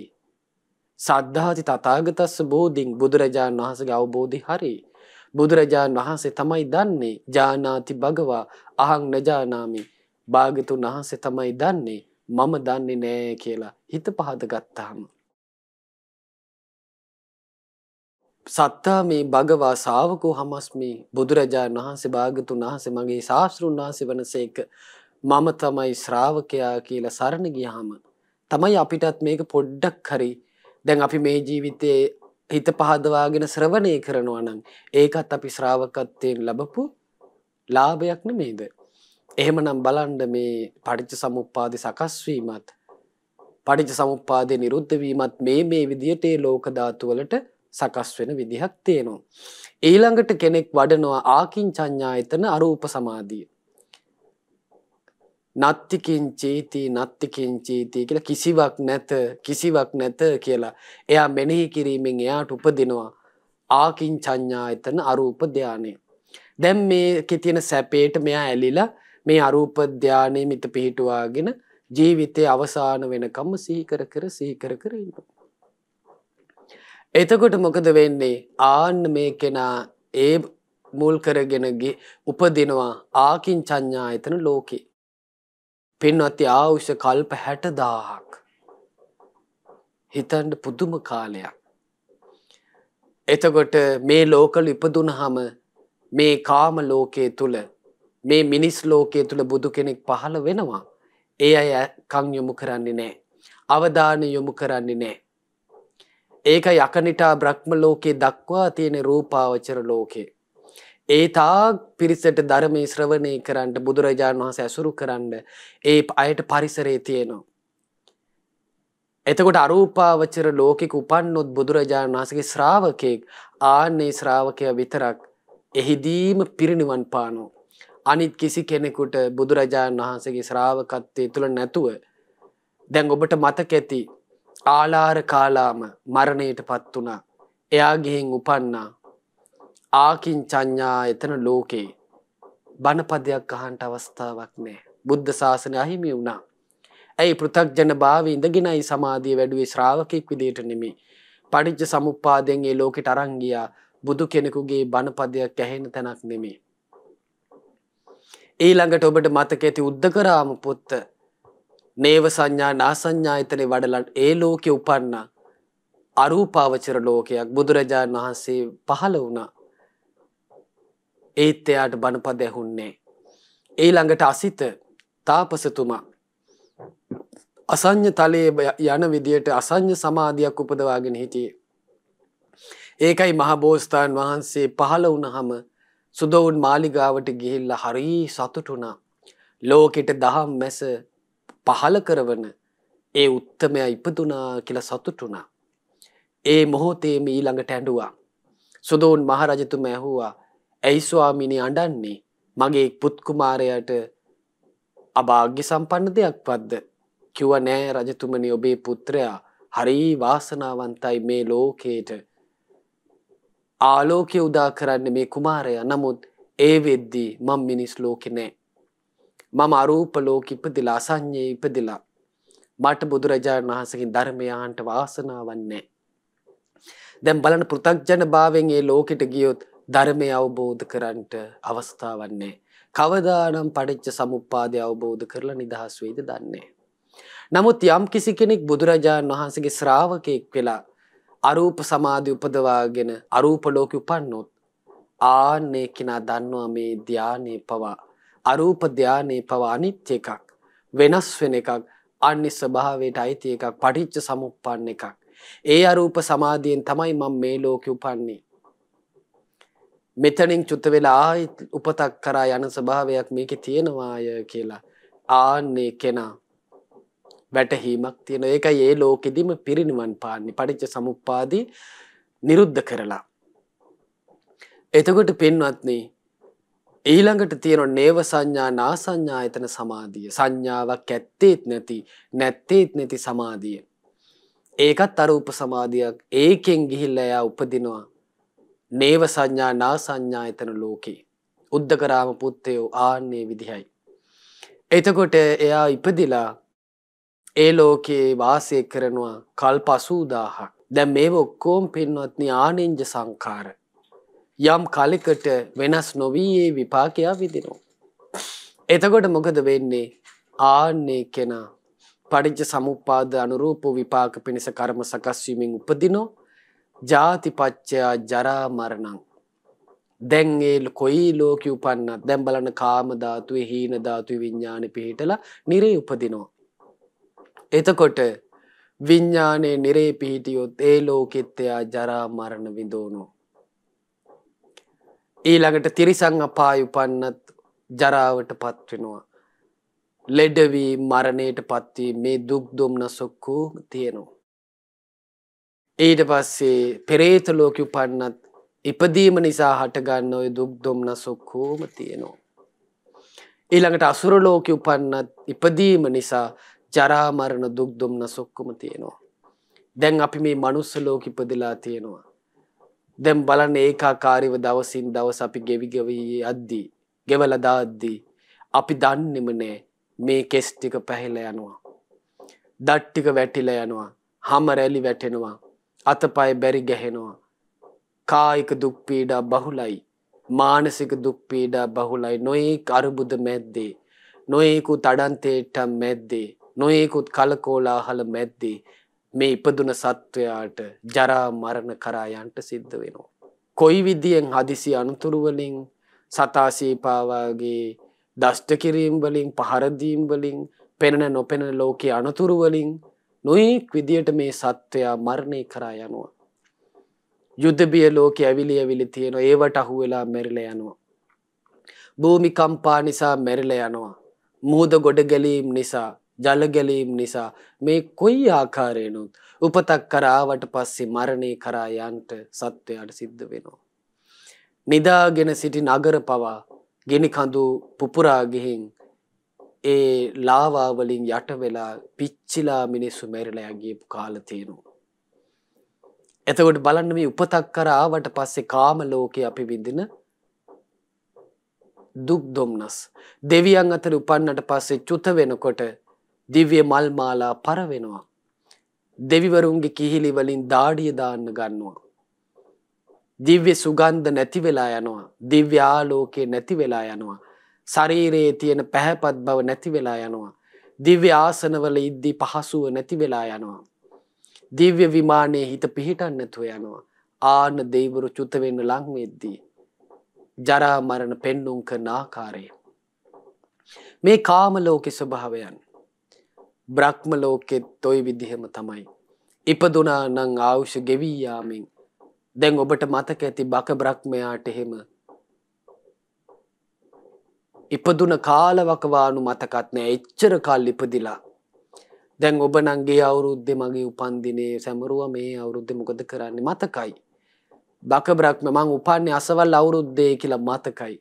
සද්ධාති තථාගතස්ස බෝධින් බුදුරජාණන් වහන්සේගේ අවබෝධි හරි. බුදුරජාණන් වහන්සේ තමයි දන්නේ ජානාති භගවා අහං නජානාමි. භාගතුන් වහන්සේ තමයි දන්නේ මම දන්නේ නෑ කියලා හිත පහද ගත්තාම. සත්තා මේ භගවා ශාවකෝ හමස්මි බුදුරජාණන් වහන්සේ භාගතුන් වහන්සේ මගේ ශාස්ත්‍රුන් වහන්සේ වනසේක මම තමයි ශ්‍රාවකයා කියලා සරණ ගියාම තමයි අපිටත් මේක පොඩ්ඩක් හරි දැන් අපි මේ ජීවිතයේ හිත පහදවාගෙන ශ්‍රවණය කරනවා නම් ඒකත් අපි ශ්‍රාවකත්වයෙන් ලැබපු ලාභයක් නෙමේද? එහෙමනම් බලන්න මේ පටිච්ච සමුප්පාදේ සකස් වීමත් පටිච්ච සමුප්පාදේ නිරුද්ධ වීමත් මේ මේ විදිහට ඒ ලෝක ධාතු වලට සකස් වෙන විදිහක් තියෙනවා. ඊළඟට කෙනෙක් වඩනවා ආකින්චඤ්ඤායතන අරූප සමාධිය. නත්තිකින් චේති නත්තිකින් චේති කියලා කිසිවක් නැත කිසිවක් නැත කියලා. එයා මෙනෙහි කිරීමෙන් එයාට උපදිනවා ආකින් චඤ්ඤායතන අරූප ධානය. දැන් මේකේ තියෙන සැපේට මෙයා ඇලිලා මේ අරූප ධානයේ මිත පිහිටුවාගෙන ජීවිතේ අවසාන වෙනකම් සීකර කර සීකර කර ඉන්නවා. එතකොට මොකද වෙන්නේ ආන්න මේ කෙනා ඒ මුල් කරගෙනගේ උපදිනවා ආකින් චඤ්ඤායතන ලෝකේ. පින්වත්ති ආවුෂ කල්ප හැටදාහක් හිතන්ඩ පුදුම කාලයක්. එතකොට මේ ලෝකල ඉපදුනහම මේ කාම ලෝකයේ තුළ මේ මිනිස් ලෝකයේ තුළ බුදු කෙනෙක් පහළ වෙනවා. ඒ අය කං යොමු කරන්නේ නෑ. අවධාන යොමු කරන්නේ නෑ. ඒක යකනිටා බ්‍රහ්ම ලෝකයේ දක්වා තියෙන රූපාවචර ලෝකේ. ඒ තාක් පිරිසට ධර්මය ශ්‍රවණය කරන්නට බුදුරජාණන් වහස ඇසුරු කරන්න ඒ අයට පරිසරේ තියෙනවා. එතකොට අරූපාවචර ලෝකෙක උපන්නොත් බුදුරජාණන් වහසගේ ශ්‍රාවකයෙක් ආන්නේ ශ්‍රාවකය විතරක් එහිදීම පිරිනිවන් පානෝ. අනිත් කිසි කෙනෙකුට බුදුරජාණන් වහන්සගේ ශ්‍රාවකත්වය තුළ නැතුව දැන් ඔබට මතක ඇති ආලාර කාලාම මරණයට පත් වනා එයා ගිහින් උපන්නා ආකින්චඤ්ඤා එතන ලෝකේ බණපදයක් අහන්න අවස්ථාවක් නැහැ. බුද්ධ ශාසනය අහිමි වුණා. ඇයි පෘථග්ජන භාවයේ ඉඳගෙනයි සමාධිය වැඩුවේ ශ්‍රාවකෙක් විදියට නෙමෙයි. පටිච්ච සමුප්පාදයෙන් ඒ ලෝකෙට අරන් ගියා. බුදු කෙනෙකුගේ බණපදයක් ඇහෙන තැනක් නෙමෙයි. ඊළඟට ඔබට මතක ඇති උද්දකරාම පොත්ත නේව සංඥා නාසඤ්ඤායතනේ වඩලා ඒ ලෝකේ උපන්නා අරූපාවචර ලෝකයක් බුදුරජාණන් වහන්සේ පහළ වුණා. ඒත් එයාට බණපද ඇහුන්නේ. ඒ ළඟට අසිත තාපසතුමා අසං්ඥ තලයේ යන විදියට අසං්ඥ සමාධියක් උපදවාගෙන හිටියේ. ඒකයි මහබෝස්ථාන් වහන්සේ පහළ වුණහම සුදවුන් මාලිගාවට ගිහිල්ල හරී සතුටුනා. ලෝකෙට දහම් මැස පහළ කරවන ඒ උත්තමය ඉපදුනා කියලා සතුටුනා. ඒ මොහොතේම ඊළඟට ඇඩුවා. සුදවුන් මහරජතුම ඇහුවා ඇයි ස්වාමිනේ අඬන්නේ? මගේ පුත් කුමාරයාට අභාග්‍ය සම්පන්න දෙයක් වද්ද? කිව්ව නෑ රජතුමනි ඔබේ පුත්‍රයා හරි වාසනාවන්තයි මේ ලෝකේට ආලෝකය උදා කරන්නේ මේ කුමාරයා. නමුත් ඒ වෙද්දී මම මිනිස් ලෝකේ නෑ. මම අරූප ලෝකෙ ඉපදිලා අසඤ්ඤේ ඉපදිලා. මට බුදුරජාණන් වහන්සේගෙන් ධර්මය අහන්න වාසනාවක් නෑ. දැන් බලන්න පෘථග්ජන භාවයෙන් මේ ලෝකෙට ගියොත් ධර්මය අවබෝධ කරන්නට අවස්ථාවන්නේ. කවදානම් පඩච්ච සමුපාදය අවබෝධ කරලා නිදහස් වෙයිද දන්නේ. නමුත් යම් කිසි කෙනෙක් බුදුරජාණන් වහන්සේගේ ශ්‍රාවකයෙක් වෙලා අරූප සමාධි උපදවාගෙන අරූප ලෝකෙ උපන්නොත් ආන්නේ කෙනා දන්නවා මේ ධානයේ පවා අරූප ධානයේ පවා අනිත්‍ය එකක් වෙනස් වෙන එකක් අනිත් ස්වභාවයට අයිති එකක් පටිච්ච සමුප්පන්න එකක් ඒ අරූප සමාධියෙන් තමයි මම මේ ලෝකෙ උපන්නේ මෙතනින් චුත වෙලා ආයෙත් උපතක් කරා යන ස්වභාවයක් මේකේ තියෙනවාය කියලා ආන්නේ කෙනා වැටහීමක් තියෙන. ඒකයි ඒ ලෝකෙදිම පිරිනිවන් පාන්නේ. පටිච්ච සමුප්පාදී නිරුද්ධ කරලා. එතකොට පින්වත්නි ඊළඟට තියෙන නේව සංඥා නා සංඥා එතන සමාධිය. සංඥාවක් ඇත්තේත් නැති, නැත්තේත් නැති සමාධිය. ඒකත් අර උපසමාධියක්. ඒකෙන් ගිහිල්ලා එයා උපදිනවා. නේව සංඥා නා සංඥායතන ලෝකේ උද්දකරාම පුත්තයෝ ආන්නේ විදිහයි. එතකොට එයා ඉපදිලා ඒ ලෝකයේ වාසය කරනවා කල්ප 80000ක්. දැන් මේව ඔක්කොම පින්වත්නි ආනෙන්ජ සංඛාර. යම් කලකට වෙනස් නොවි ඒ විපාකය විඳිනවා. එතකොට මොකද වෙන්නේ? ආන්නේ කෙනා පටිච්ච සමුප්පාද අනුරූප විපාක පිණිස කර්ම සකස් වීමෙන් උපදිනවා. ජාතිපච්චයා ජරා මරණං දැන් ඒ කොයි ලෝකෙ උපන්නත් දැන් බලන්න කාම ධාතුවේ හීන ධාතුවේ විඥානේ පිහිටලා නිරේ උපදිනවා එතකොට විඥානේ නිරේ පිහිටියොත් ඒ ලෝකෙත් එයා ජරා මරණ විඳෝනෝ ඊළඟට තිරිසං අපාය උපන්නත් ජරාවටපත් වෙනවා ලෙඩවී මරණයටපත් මේ දුක් දුම්නසොක්කෝ තියෙනවා ඊට පස්සේ පෙරේත ලෝකෙ උපන්නත් ඉපදීම නිසා හටගන්න ওই දුක් දුම්නස් ඔක්කොම තියෙනවා. ඊළඟට අසුර ලෝකෙ උපන්නත් ඉපදීම නිසා ජරා මරණ දුක් දුම්නස් ඔක්කොම තියෙනවා. දැන් අපි මේ මනුස්ස ලෝකෙ ඉපදලා තියෙනවා. දැන් බලන්න ඒකාකාරීව දවසින් දවස අපි ගෙවි ගෙවි යද්දී, ගෙවලා දාද්දී අපි දන්නෙම නෑ මේ කෙස් ටික පැහිලා යනවා. දත් ටික වැටිලා යනවා. හැම රැලි වැටෙනවා. අතපය බැරි ගැහෙනවා. කායික දුක් පීඩා බහුලයි. මානසික දුක් පීඩා බහුලයි. නොයෙක් අරුබුද මැද්දේ. නොයෙකුත් අඩන්තේට මැද්දේ. නොයෙකුත් කලකෝලාහල මැද්දේ මේ ඉපදුන සත්වයාට ජරා මරණ කරා යන්ට සිද්ධ වෙනවා. කොයි විදියෙන් හදිසි අනුතුරු වලින් සතාසීපාවාගේ දෂ්ට කිරීම් වලින් පහර දීම් වලින් පෙනෙන නොපෙනෙන ලෝකයේ අනුතුරු වලින් නොයෙක් විදියට මේ සත්වයා මරණය කරා යනවා. යුද්ධබිය ලෝකෙ ඇවිලි ඇවිලි තියෙනවා. ඒවට අහු වෙලා මැරිලා යනවා. භූමි කම්පා නිසා මැරිලා යනවා. මෝද ගොඩ ගැලීම් නිසා ජල ගැලීම් නිසා මේ කොයි ආකාරයෙන්ුත් උපතක් කරාවට පස්සේ මරණය කරා යන්ට සත්වයාට සිද්ධ වෙනවා. නිදාගෙන සිටි නගර පවා ගිනි කඳු පුපුරා ගිහින් ඒ ලාවා වලින් යට වෙලා පිච්චිලා මිනිස්සු මැරිලා යගියපු කාල තියෙනවා. එතකොට බලන්න මේ උපතක් කර ආවට පස්සේ කාම ලෝකේ අපි විඳින දුක් දුම්නස් දෙවියන් අතර උපන්නට පස්සේ චුත වෙනකොට දිව්‍ය මල් මාලා පර වෙනවා. දෙවිවරුන්ගේ කිහිලි වලින් දාඩිය දාන්න ගන්නවා. දිව්‍ය සුගන්ධ නැති වෙලා යනවා. දිව්‍ය ආලෝකේ නැති වෙලා යනවා. ශරීරයේ තියෙන පැහැපත් බව නැති වෙලා යනවා. දිව්‍ය ආසනවල ඉද්දී පහසුව නැති වෙලා යනවා. දිව්‍ය විමානයේ හිත පිහිටන්න නැතුව යනවා. ආන දෙවිවරු චුත වෙන්න ලං වෙද්දී ජරා මරණ පෙන්눔 කරන ආකාරය. මේ කාම ලෝකේ ස්වභාවයන් බ්‍රහ්ම ලෝකෙත් toy විදිහම තමයි. ඉපදුනා නම් ආයුෂ ගෙවී යාමෙන් දැන් ඔබට මතක ඇති බක බ්‍රහ්මයාට එහෙම ඉපදුන කාලවකවානු මතකත් නෑ එච්චර කල් ඉපදිලා. දැන් ඔබ නංගේ අවුරුද්ධෙ මගේ උපන්දිනේ සැමරුව මේ අවුරුද්ධ මොකද කරන්නේ මතකයි. බක බ්‍රක්්ම මං උපන්නේ අසවල් අවුරුද්දේ කියලා මතකයි.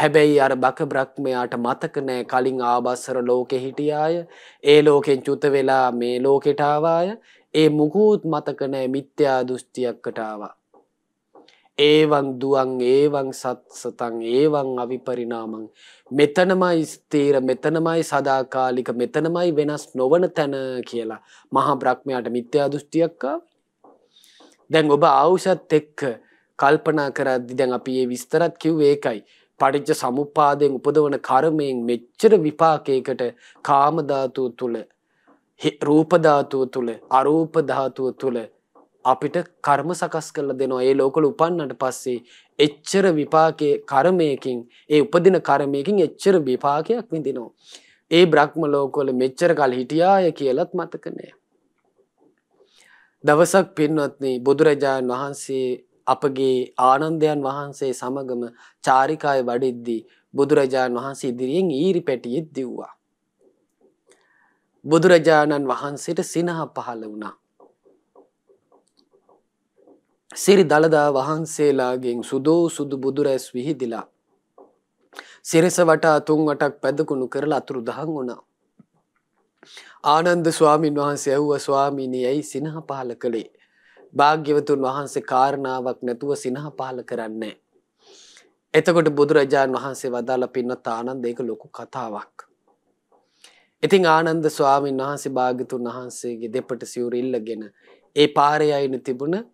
හැබැයි අර බක බ්‍රක්්මයාට මතකනෑ කලින් ආබස්සර ලෝකෙ හිටියාය ඒ ලෝකෙන් චුත වෙලා මේ ලෝකෙටාවාය ඒ මුකුත් මතකනෑ මිත්‍යා දෘෂ්ටියක් කටාවා. ඒවන් දුවන් ඒවන් සත්සතන් ඒවන් අවිපරිණාමං මෙතනමයි ස්ථීර මෙතනමයි සදාකාලික මෙතනමයි වෙනස් නොවන තැන කියලා මහා බ්‍රහ්මයාට මිත්‍යා දෘෂ්ටියක් දැන් ඔබ ආවුෂත් එක්ක කල්පනා කරද්දි දැන් අපි මේ විස්තරත් කිව්වේ ඒකයි පටිච්ච සමුප්පාදයෙන් උපදවන කර්මයෙන් මෙච්චර විපාකයකට කාම ධාතුව තුල රූප ධාතුව තුල අරූප ධාතුව තුල අපිට කර්ම සකස් කරලා දෙනවා. ඒ ලෝකවල උපන්නට පස්සේ එච්චර විපාකයේ කර්මයකින් ඒ උපදින කර්මයකින් එච්චර විපාකයක් විඳිනවා. ඒ බ්‍රහ්ම ලෝකවල මෙච්චර කල් හිටියාය කියලත් මතක නෑ. දවසක් පින්වත්නි බුදුරජාණන් වහන්සේ අපගේ ආනන්දයන් වහන්සේ සමගම චාරිකාය වඩිද්දී බුදුරජාණන් වහන්සේ ඉදිරියෙන් ඊරි පැටියෙත් දිව්වා. බුදුරජාණන් වහන්සේට සිනහ පහළ වුණා. සිරි දළදා වහන්සේලාගෙන් සුදෝ සුදු බුදුරැස් විහිදිලා. සිරෙස වටා තුන් වටක් පැදකුණු කරලා අතුරු දහන් වුණා. ආනන්ද ස්වාමීන් වහන්සේ ඇහුව ස්වාමීනි ඇයි සිනහ පහල කළේ? භාග්‍යවතුන් වහන්සේ කාරණාවක් නැතුව සිනහ පහල කරන්නේ එතකොට බුදුරජාන් වහන්සේ වදාලා පින්නත් ආනන්ද ඒක ලොකු කතාවක්. ඉතින් ආනන්ද ස්වාමීන් වහන්සේ භාග්‍යතුන් වහන්සේගේ දෙපට සිවුර ඉල්ලගෙන ඒ පාරේ අයින තිබුණ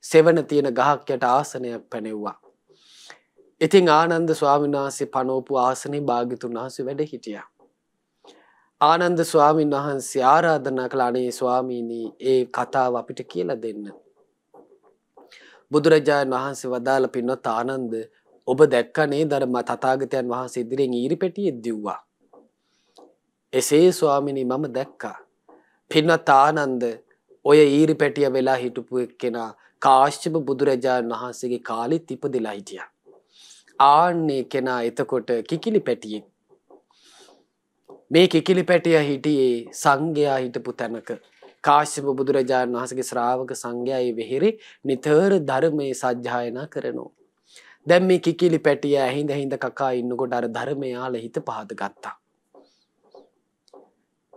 සෙවන තියෙන ගහක් යට ආසනයක් පැනෙව්වා. ඉතින් ආනන්ද ස්වාමීන් වහන්සේ පනෝපු ආසනේ භාග්‍යතුන් වහන්සේ වැඩ හිටියා. ආනන්ද ස්වාමීන් වහන්සේ ආරාධනා කළ අනේ ස්වාමීනි ඒ කතාව අපිට කියලා දෙන්න. බුදුරජාණන් වහන්සේ වදාළ පින්වත් ආනන්ද ඔබ දැක්ක නේද අර තථාගතයන් වහන්සේ ඉදිරියෙන් ඊරිපෙටියෙ දිව්වා. එසේ ස්වාමිනී මම දැක්කා. පින්වත් ආනන්ද ඔය ඊරිපැටිය වෙලා හිටපු එක්කෙනා කාශ්‍යප බුදුරජාණන් වහන්සේගේ කාලෙත් ඉපදලා හිටියා. ආන්නේ කෙනා එතකොට කිකිලි පැටියෙක්. මේ කිකිලි පැටියා හිටියේ සංඝයා හිටපු තැනක. කාශ්‍යප බුදුරජාණන් වහන්සේගේ ශ්‍රාවක සංඝයා ඒ වෙහෙරේ නිතර ධර්මයේ සජ්ජායනා කරනවා. දැන් මේ කිකිලි පැටියා ඇහිඳ ඇහිඳ කකා ඉන්නකොට අර ධර්මය ආල හිත පහද ගත්තා.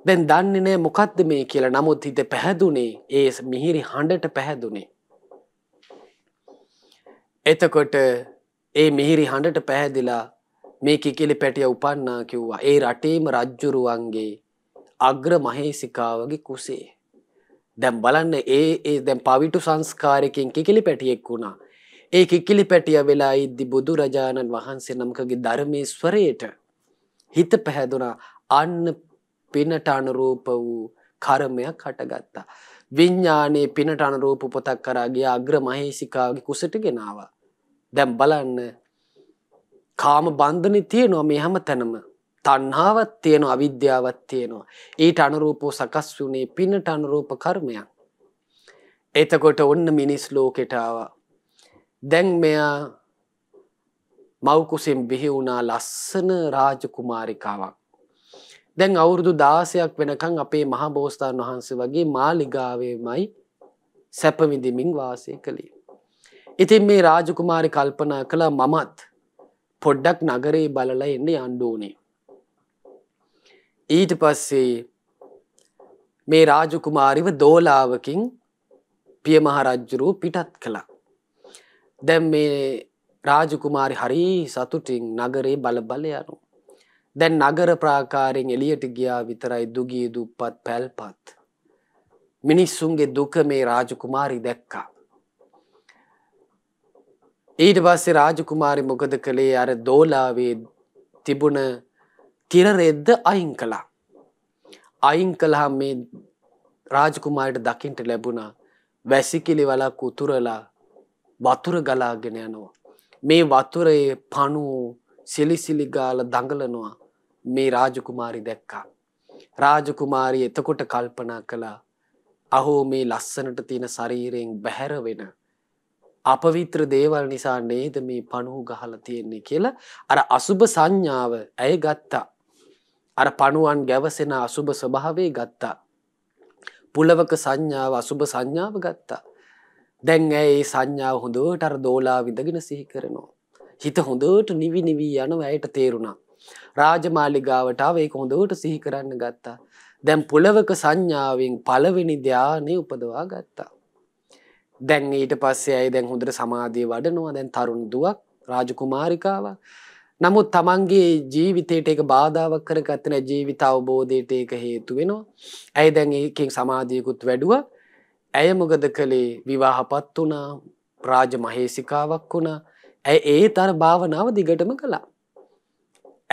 දැන් දන්නේ නෑ මොකද්ද මේ කියලා. නමුත් හිත පැහැදුනේ ඒ මිහිරි හඬට පැහැදුනේ. එතකොට ඒ මිහිරි හඬට පැහැදිලා මේ කිකිලි පැටිය උපන්නා කිව්වා. ඒ රටේම රජ්ජුරුවන්ගේ අග්‍ර මහේසිකාවගේ කුසේ. දැන් බලන්න ඒ ඒ දැන් පවිටු සංස්කාරයකින් කිකිලි පැටියෙක් වුණා. ඒ කිකිලි පැටිය වෙලා ඉද්දි බුදුරජාණන් වහන්සේ නමකගේ ධර්මයේ ස්වරයට හිත පැහැදුනා. අන්න පිනට අනුරූප වූ කර්මයක් හටගත්තා. විඤ්ඥානයේ පිනට අනරූප පොතක් කරාගේ අග්‍ර මහේසිකාගේ කුසට ගෙනවා. දැම් බලන්න කාම බන්ධනි තියනවා මේ හැම තැනම තන්හාවත් තියෙන අවිද්‍යාවත් තියෙනවා. ඊට අනුරූපෝ සකස් වුණේ පිනට අනුරූප කර්මයක්. එතකොට ඔන්න මිනිස් ලෝකෙටාව. දැන් මෙයා මවකුසින් බිහි වුණා ලස්සන රාජකුමාරිකාවක්. දැන් අවුරුදු දාසයක් වෙනකං අපේ මහබෝස්ථාන් වහන්සේ වගේ මාලිගාවේමයි සැපවිඳමින් වාසය කළේ. ඉතින් මේ රාජකුමාරි කල්පනා කළ මමත් පොඩ්ඩක් නගරේ බලල එන්න අන්්ඩෝනේ. ඊට පස්සේ මේ රාජකුමාරිව දෝලාවකින් පියමහරජ්ජුරූ පිටත් කළා. දැම් මේ රාජකුමාරි හරි සතුටින් නගරේ බලබල යනු. දැන් නගර ප්‍රාකාරයෙන් එළියට ගියා විතරයි දුගී දුප්පත් පැල්පත්. මිනිස්සුන්ගේ දුක මේ රාජකුමාරි දැක්කා. ඊට පස්සේ රාජකුමාරි මොකද කළේ අර දෝලාවේ තිබුණ තිරරෙද්ද අයින් කළා. අයින් කළහම් මේ රාජකුමාරයට දකිින්ට ලැබුණා වැසිකිලි වලක් උතුරලා වතුර ගලාගෙන යනවා. මේ වතුරයේ පණු සිලිසිලි ගාල දඟලනවා මේ රාජකුමාරි දැක්කා. රාජකුමාරිය එතකොට කල්පනා කළා අහෝ මේ ලස්සනට තියෙන ශරීරයෙන් බැහැර වෙන අපවිත්‍ර දේවල් නිසා නේද මේ පණුහු ගහලා තියෙන්නේ කියලා අර අසුබ සංඥාව ඇය ගත්තා. අර පණුවන් ගැවසෙන අසුබ ස්වභාවය ගත්තා. පුලවක සංඥාව අසුබ සංඥාව ගත්තා. දැන් ඇය ඒ සංඥාව හොඳට අර දෝලා විඳගෙන සිහි කරනවා. හිත හොඳට නිවි නිවී යනවා ඇයට තේරුණා. රාජමාලිගාවට ආව ඒක හොඳට සිහි කරන්න ගත්තා. දැන් පොළවක සංඥාවෙන් පළවෙනි ධානය උපදවා ගත්තා. දැන් ඊට පස්සේ ඇයි දැන් හොඳට සමාධිය වඩනවා. දැන් තරුණ දුවක්, රාජකුමාරිකාවක්. නමුත් තමන්ගේ ජීවිතයට ඒක බාධාවක් කරගත්තන ජීවිත අවබෝධයට ඒක හේතු වෙනවා. ඇයි දැන් ඒකෙන් සමාධියකුත් වැඩුව. ඇය මොකද කළේ විවාහපත් වුණා රාජ මහේසිකාවක් වුණා ඇ ඒ තර භාවනාව දිගටම කළා.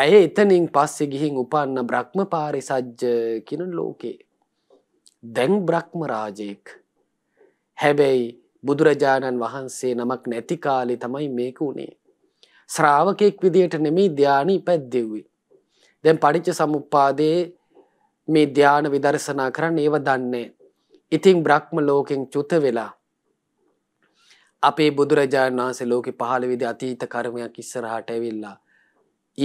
ඇය එතනින් පස්සෙ ගිහින් උපන්න බ්‍රහ්ම පාරිසජ්ජ කියන ලෝකේ. දැන් බ්‍රහ්ම රාජයෙක්. හැබැයි බුදුරජාණන් වහන්සේ නමක් නැති කාලේ තමයි මේක උනේ. ශ්‍රාවකෙක් විදියට නෙමෙයි ධානි ඉපැද්දෙව්වේ. දැන් පටිච්ච සමුප්පාදයේ මේ ධාන විදර්ශනා කරන්න ඒව දන්නේ. ඉතින් බ්‍රහ්ම ලෝකෙන් චුත වෙලා අපේ බුදුරජාණන් වහන්සේ ලෝකෙ පහළ විදි අතීත කර්මයක් ඉස්සරහට ඇවිල්ලා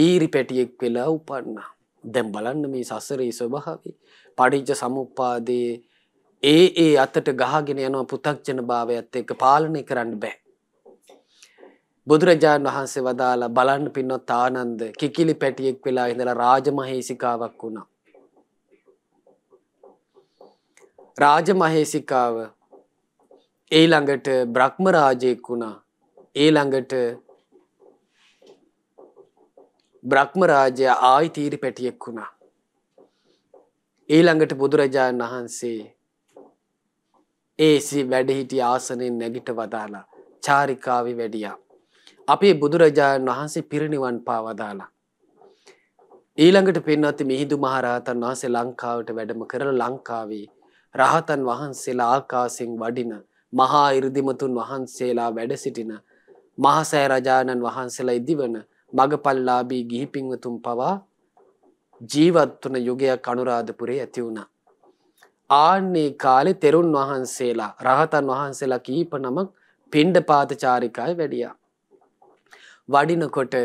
ඊරි පැටියෙක් වෙලා උපන්නා. දැම් බලන්න මේ සසරේ ස්වභාවේ පඩිච්ච සමුපාදයේ ඒ ඒ අතට ගහගෙන යනවා පුතක්ජන භාවයත් එක්ක පාලනය කරන්න බෑ. බුදුරජාණන් වහන්සේ වදාලා බලන්න පින්නොත් ආනන්ද කිකිලි පැටියෙක් වෙලා ඉඳලා රාජමහේසිකාවක් වුණා. රාජමහේසිකාව ඊළඟට බ්‍රහ්ම රාජයෙක් වුණා. ඊළඟට බ්‍රහ්ම රාජයා ආයි තීරි පැටියෙක් වුණා. ඊළඟට බුදුරජාණන් වහන්සේ ඒසි වැඩහිටි ආසනෙන් නැගිට වදාලා චාරිකාවි වැඩියා. අපේ බුදුරජාණන් වහන්සේ පිරිනිවන් පාවදාලා. ඊළඟට පෙන්වත්ති මිහිදු මහරහතන් වහන්සේ ලංකාවට වැඩම කරලා ලංකාවේ රහතන් වහන්සේලා ආකාසෙන් වඩින මහා ඉරිදිමතුන් වහන්සේලා වැඩ සිටින මහසෑ රජාණන් වහන්සේලා ඉදිවන මගපල්ලාභී ගිහි පින්වතුන් පවා ජීවත් වන යුගයක් අනුරාධපුරේ ඇති වුණා. ආන්නේ කාලේ තෙරුන් වහන්සේලා රහතන් වහන්සේලා කීප නමක් පිණ්ඩපාත චාරිකායි වැඩියා. වඩිනකොට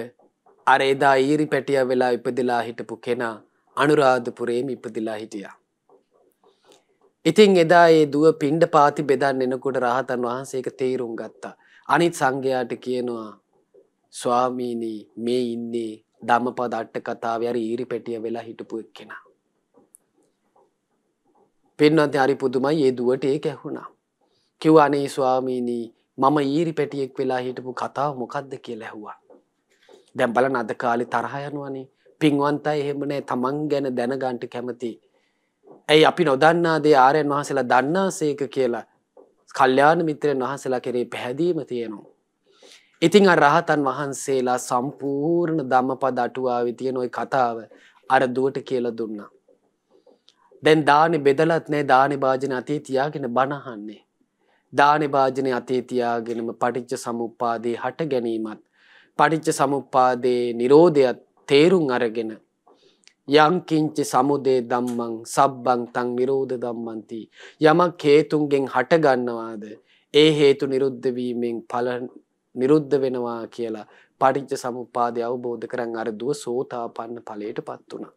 අර එදා ඊරි පැටියා වෙලා ඉපදිලා හිටපු කෙනා අනුරාධපුරේම ඉපදිලා හිටියා. ඉතින් එදා ඒ දුව පිණ්ඩපාති බෙදන්න එනකොට රහතන් වහන්සේක තේරුම් ගත්තා. අනිත් සංඝයාට කියනවා ස්වාමීනී මේ ඉන්නේ ධම්මපද අට කතාවේ හරි ඊරි පෙටිය වෙලා හිටපු එක්කෙනා. පින්නන්ති හරි පුදුමයි ඒ දුවට ඒක ඇහුණා. කිව්වා අනේ ස්වාමීනී මම ඊරි පෙටියෙක් වෙලා හිටපු කතාව මොකද්ද කියලා ඇහුවා. දැන් බලන්න අද කාලේ තරහ යනවනේ. පින්වන්තයි එහෙම නෑ තමන් ගැන දැනගන්න කැමති. ඇයි අපි නොදන්නා දේ ආර්යයන් වහන්සේලා දන්නාසේක කියලා කල්යාණ මිත්‍රයන් වහන්සේලා කෙරේ පැහැදීම තියෙනවා. ඉතිං අරහතන් වහන්සේලා සම්පූර්ණ ධම්මපද අටුවාවේ තියෙන ওই කතාව අර දුවට කියලා දුන්නා. දැන් දානේ බෙදලත් නැහැ දානේ වාජනේ අතේ තියාගෙන බණ අහන්නේ. දානේ වාජනේ අතේ තියාගෙනම පටිච්ච සමුප්පාදේ හට ගැනීමත් පටිච්ච සමුප්පාදේ Nirodhayat තේරුම් අරගෙන යංකින්ච සමුදේ ධම්මං සබ්බං තං නිරෝධ ධම්මන්ති යමක් හේතුන්ගෙන් හට ගන්නවාද ඒ හේතු නිරුද්ධ වීමෙන් ඵල නිරුද්ධ වෙනවා කියලා පටිච්ච සමුප්පාදය අවබෝධ කරන් අරදුව සෝතාපන්න ඵලයටපත් වුණා.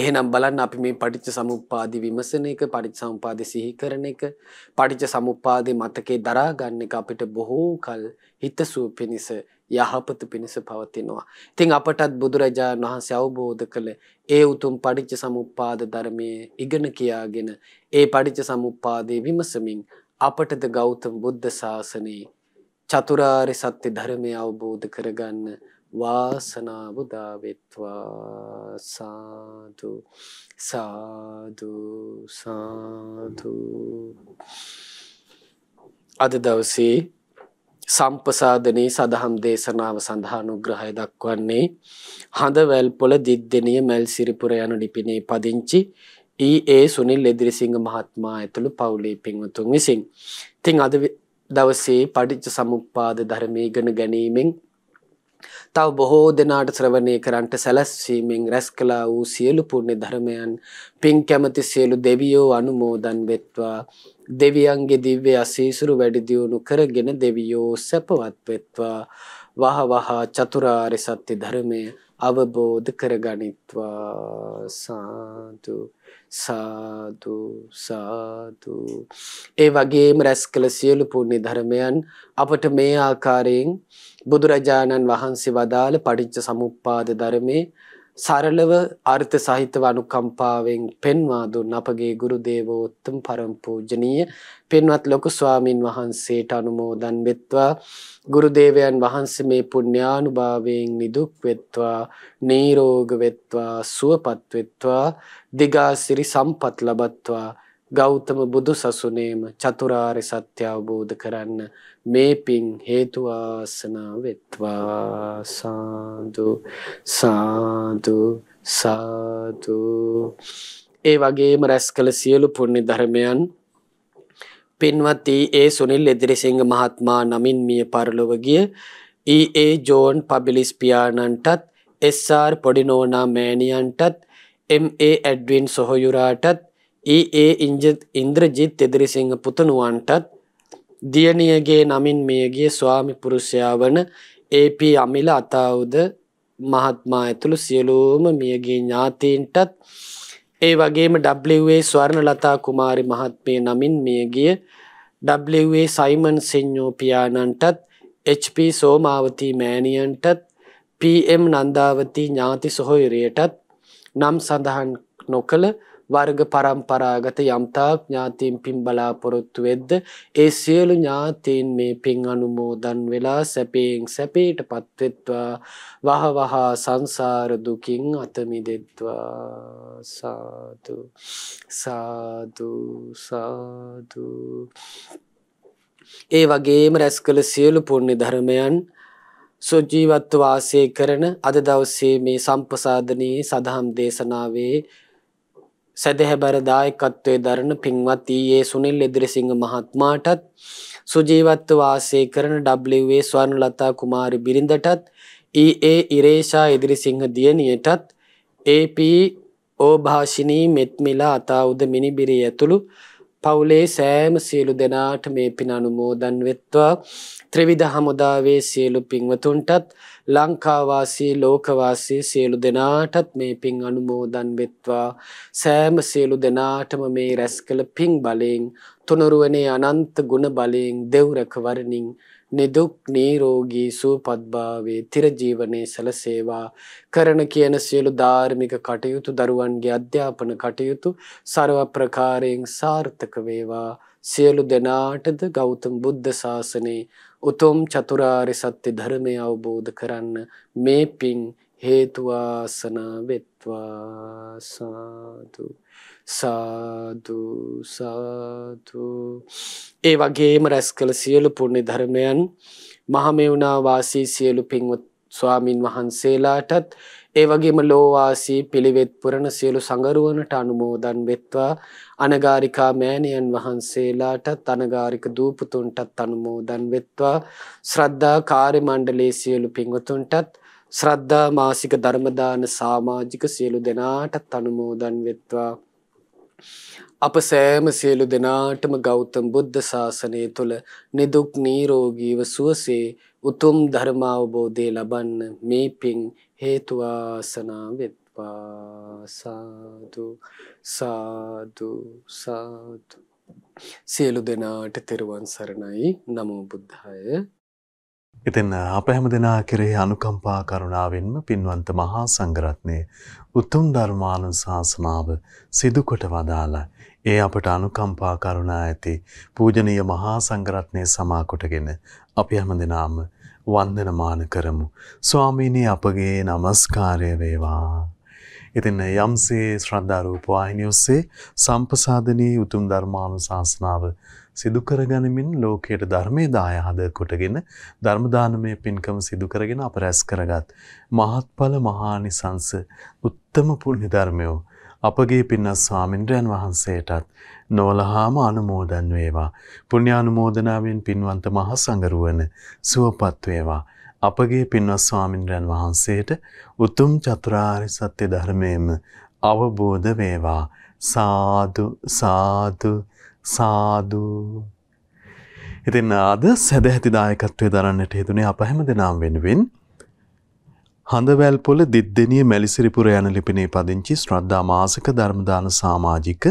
එහෙනම් බලන්න අපි මේ පටිච්ච සමුප්පාදි විමසන එක පටිච්ච සමුප්පාදි සිහි කරන එක පටිච්ච සමුප්පාදේ මතකේ දරා ගන්න එක අපිට බොහෝ කල හිතසුව පිණිස යහපත පිණිස පවතිනවා. ඉතින් අපටත් බුදුරජාණන් වහන්සේ අවබෝධ කළ ඒ උතුම් පටිච්ච සමුප්පාද ධර්මයේ ඉගෙන කියාගෙන ඒ පටිච්ච සමුප්පාදේ විමසමින් අපටද ගෞතම බුද්ධ ශාසනයේ චතුරාර්ය සත්‍ය ධර්මය අවබෝධ කරගන්න වාසනාව උදා වෙත්වා සාදු සාදු සාදු අද දවසේ සම්පසාදනයේ සදහම් දේශනාව සඳහා අනුග්‍රහය දක්වන්නේ හඳවැල් පොළ දිද්දෙනිය මැල් සිරිපුර යන ලිපිනේ පදිංචි ඊ.ඒ. සුනිල් එදිරිසිංහ මහත්මයා ඇතුළු පවුලේ පින්වතුන් විසින්. ඉතින් අද දවසේ පටිච්ච සමුප්පාද ධර්මය ඉගෙන ගැනීමෙන් තව බොහෝ දෙනාට ශ්‍රවණය කරන්නට සැලැස්වීමෙන් රැස් කළා වූ සියලු පුණ්‍ය ධර්මයන් පින් කැමති සියලු දෙවියෝ අනුමෝදන් වෙත්වා දෙවියන්ගේ දිව්‍ය අසීසුරු වැඩි දියුණු කරගෙන දෙවියෝ සැපවත් වෙත්වා වහ වහ චතුරාර්ය සත්‍ය ධර්මය අවබෝධ කරගනිත්වා සාදු සාදු සාදු ඒ වගේම රැස් කළ සියලු පුණ්‍ය ධර්මයන් අපට මේ ආකාරයෙන් බුදුරජාණන් වහන්සේ වදාළ පටිච්ච සමුප්පාද ධර්මයේ සරලව අර්ථ සහිතව අනුකම්පාවෙන් පෙන්වා දුන් අපගේ ගුරු දේවෝත්තම පරම පූජනීය පින්වත් ලොකු ස්වාමින් වහන්සේට අනුමෝදන් වෙත්වා ගුරු දේවයන් වහන්සේ මේ පුණ්‍යානුභාවයෙන් නිදුක් වෙත්වා නිරෝග වෙත්වා සුවපත් වෙත්වා දිගාසිරි සම්පත් ලබත්වා ගෞතම බුදු සසුනේම චතුරාර්ය සත්‍ය අවබෝධ කරන්න මේ පිං හේතු ආසනා වෙත්වා සාදු සාදු සාදු ඒ වගේම රැස් කළ සියලු පුණ්‍ය ධර්මයන් පින්වත් ඒ සුනිල් එදිරිසිංහ මහත්මයා නමින් මිය පරලොව ගිය ඊඒ ජෝන් පබිලිස් පියාණන්ටත් එස්.ආර් පොඩිනෝනා මෑණියන්ටත් එම්.ඒ ඇඩ්වින් සොහොයුරාටත් ඒ ඒ ඉන්ද්‍රජිත් තෙදිරිසිංහ පුතනුවන්ටත් දියණියගේ නමින් මියගේ ස්වාමි පුරුෂයා වන ඒ.පී. අමිල අතාවුද මහත්මා ඇතුළු සියලුම මියගේ ඥාතීන්ටත් ඒ වගේම W.A. ස්වර්ණලතා කුමාරි මහත්මිය නමින් මියගිය W.A. සයිමන් සිඤ්ඤෝ පියාණන්ටත් H.P. සෝමාවතී මෑණියන්ටත් P.M. නන්දාවතී ඥාති සොහොයුරියටත් නම් සඳහන් නොකළ වර්ග පරම්පරාගත යම්තාක් ඥාතීන් පින් බලාපොරොත්තු වෙද්ද ඒ සියලු ඥාතීන් මේ පින් අනුමෝදන් වෙලා සැපයෙන් සැපයට පත්වෙත්වා වහවහ සංසාර දුකින් අත මිදෙත්වා සාදු සාදු සාදු ඒ වගේම රැස් කළ සියලු පුණ්‍ය ධර්මයන් සොජීවත්ව වාසය කරන අද දවසේ මේ සම්පසාදනයේ සදහම් දේශනාවේ සැදැහැබර දායකත්වය දරන පින්වත් ඊයේ සුනිල් එදිරිසිංහ මහත්මාටත් සුජීවත්ව වාසය කරන ඩබ්ලිව්ඒ ස්වර්ණලතා කුමාරි බිරිඳටත් ඊඒ ඉරේෂා ඉදිරිසිංහ දියණියටත් AP ඕභාෂිනී මෙත්මිලා අතාඋද මිනිබිරි ඇතුළු පවුලේ සෑම සියලු දෙනාට මේ පින අනුමෝදන් වෙත්වා ත්‍රිවිධ හමුදාවේ සියලු පින්වතුන්ටත් ලංකාවාසී ලෝකවාසී සියලු දෙනාටත් මේ පින් අනුමෝදන් වෙත්වා සෑම සියලු දෙනාටම මේ රැස් කළ පින් බලයෙන් තුනුරුවනේ අනන්ත ගුණ බලයෙන් දෙව්රක වරණින් නිදුක් නීරෝගී සුවපත්භාවේ තිරජීවනයේ සලසේවා කරන කියන සියලු ධාර්මික කටයුතු දරුවන්ගේ අධ්‍යාපන කටයුතු ਸਰව ප්‍රකාරයෙන් සාර්ථක වේවා සියලු දෙනාටද ගෞතම බුද්ධ ශාසනයේ උතුම් චතුරාර්ය සත්‍ය ධර්මය අවබෝධ කරන්න මේ පින් හේතුවාසන වෙත්වා සාදු සාදු සාදු ඒ වගේම රැස් කළ සියලු පුණ්‍ය ධර්මයන් මහමෙවුනා වාසී සියලු පින්වත් ස්වාමින් වහන්සේලාටත් ඒ වගේම ලෝවාසී පිළිවෙත් පුරණ සියලු සංගරුවනට අනුමෝදන් වෙත්වා අනගාരികා මෑණියන් වහන්සේලාටත් අනගාരിക දූපතුන්ටත් අනුමෝදන් වෙත්වා ශ්‍රද්ධා කාර්ය මණ්ඩලයේ සියලු පින්වතුන්ටත් ශ්‍රද්ධා මාසික ධර්මදාන සමාජික සියලු දෙනාටත් අනුමෝදන් වෙත්වා අප සෑම සියලු දෙනාටම ගෞතම බුද්ධ ශාසනය තුළ නිදුක් නීරෝගීව සුවසේ උතුම් ධර්ම අවබෝධය ලබන්න මේ පිං හේතු ආසනා වෙත්වා සාදු සාදු සාදු සියලු දෙනාට තෙරුවන් සරණයි නමෝ බුද්ධාය ඉතින් අප හැම දෙනා කෙරෙහි අනුකම්පා කරුණාවෙන්ම පින්වන්ත මහා සංඝරත්නයේ උතුම් ධර්මානුශාසනාව සිදු කොට වදාළා ඒ අපට අනුකම්පා කරුණා ඇති පූජනීය මහා සංඝරත්නය සමාකොටගෙන අපි හැමදෙනාම වන්දනමාන කරමු. ස්වාමීනි අපගේ নমස්කාරය වේවා. ඉතින් යම්සේ ශ්‍රද්ධා රූප වාහිනිය ඔස්සේ සම්පසාදනී උතුම් ධර්මානුශාසනාව සිදු කරගනිමින් ලෝකයට ධර්මයේ දායාද කොටගෙන ධර්ම දානමය පින්කම සිදු කරගෙන අප රැස් කරගත් මහත්ඵල මහානිසංස උත්තම පුණ්‍ය ධර්මයෝ අපගේ පින්න ස්වාමින්ද්‍රයන් වහන්සේටත් නොවලහාම අනුමෝදන් වේවා. පුණ්‍යානුමෝදනාවෙන් පින්වන්ත මහ සංගරුවන සුවපත් වේවා. අපගේ පින්වත් ස්වාමින්ද්‍රයන් වහන්සේට උතුම් චතුරාර්ය සත්‍ය ධර්මයේම අවබෝධ වේවා. සාදු සාදු සාදු ඉතින් අද සැදැහැති දායකත්වයේ දරන්නට හේතුනේ අප හැම දෙනාම වෙනුවෙන් හඳවැල්පොල දිද්දෙනිය මැලිසිරිපුර යන ලිපිනේ පදිංචි ශ්‍රද්ධා මාසක ධර්මදාන සමාජික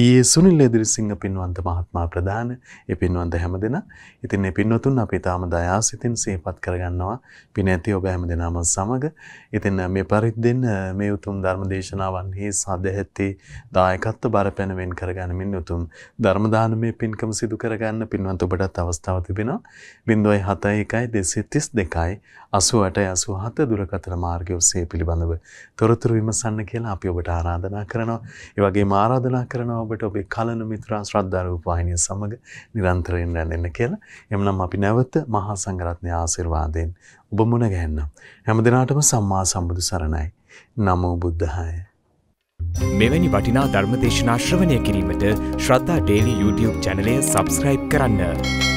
ඊයේ සුනිල් එදිරිසිංහ පින්වන්ත මහත්මයා ප්‍රදාන ඒ පින්වන්ත හැමදෙනා ඉතින් මේ පින්වතුන් අපි තාම දයාසිතින් සිහිපත් කරගන්නවා පින ඇති ඔබ හැමදෙනාම සමග ඉතින් මේ පරිද්දෙන් මේ උතුම් ධර්ම දේශනාවන්හි සදැහැති දායකත්ව බරපැනවෙන් කරගන්නමින් උතුම් ධර්ම දානමය පින්කම සිදු කරගන්න පින්වන්ත ඔබටත් අවස්ථාව තිබෙනවා 071 232 අසුවට ඇසු හත දුරකතන මාර්ගය ඔස්සේ පිළිබඳව තොරතුරු විමසන්න කියලා අපි ඔබට ආරාධනා කරනවා. ඒ වගේම ආරාධනා කරනවා ඔබට ඔබේ කලන මිත්‍රා ශ්‍රද්ධා රූපවාහිනිය සමග නිරන්තරයෙන් රැඳෙන්න කියලා. එhmenනම් අපි නැවත මහා සංඝරත්නයේ ආශිර්වාදයෙන් ඔබ මුණ ගැහෙන්නම්. හැම දිනාටම සම්මා සම්බුදු සරණයි. නමෝ බුද්ධාය. මෙවැනි වටිනා ධර්මදේශනා ශ්‍රවණය කිරීමට ශ්‍රද්ධා ඩේලි YouTube චැනලය සබස්ක්‍රයිබ් කරන්න.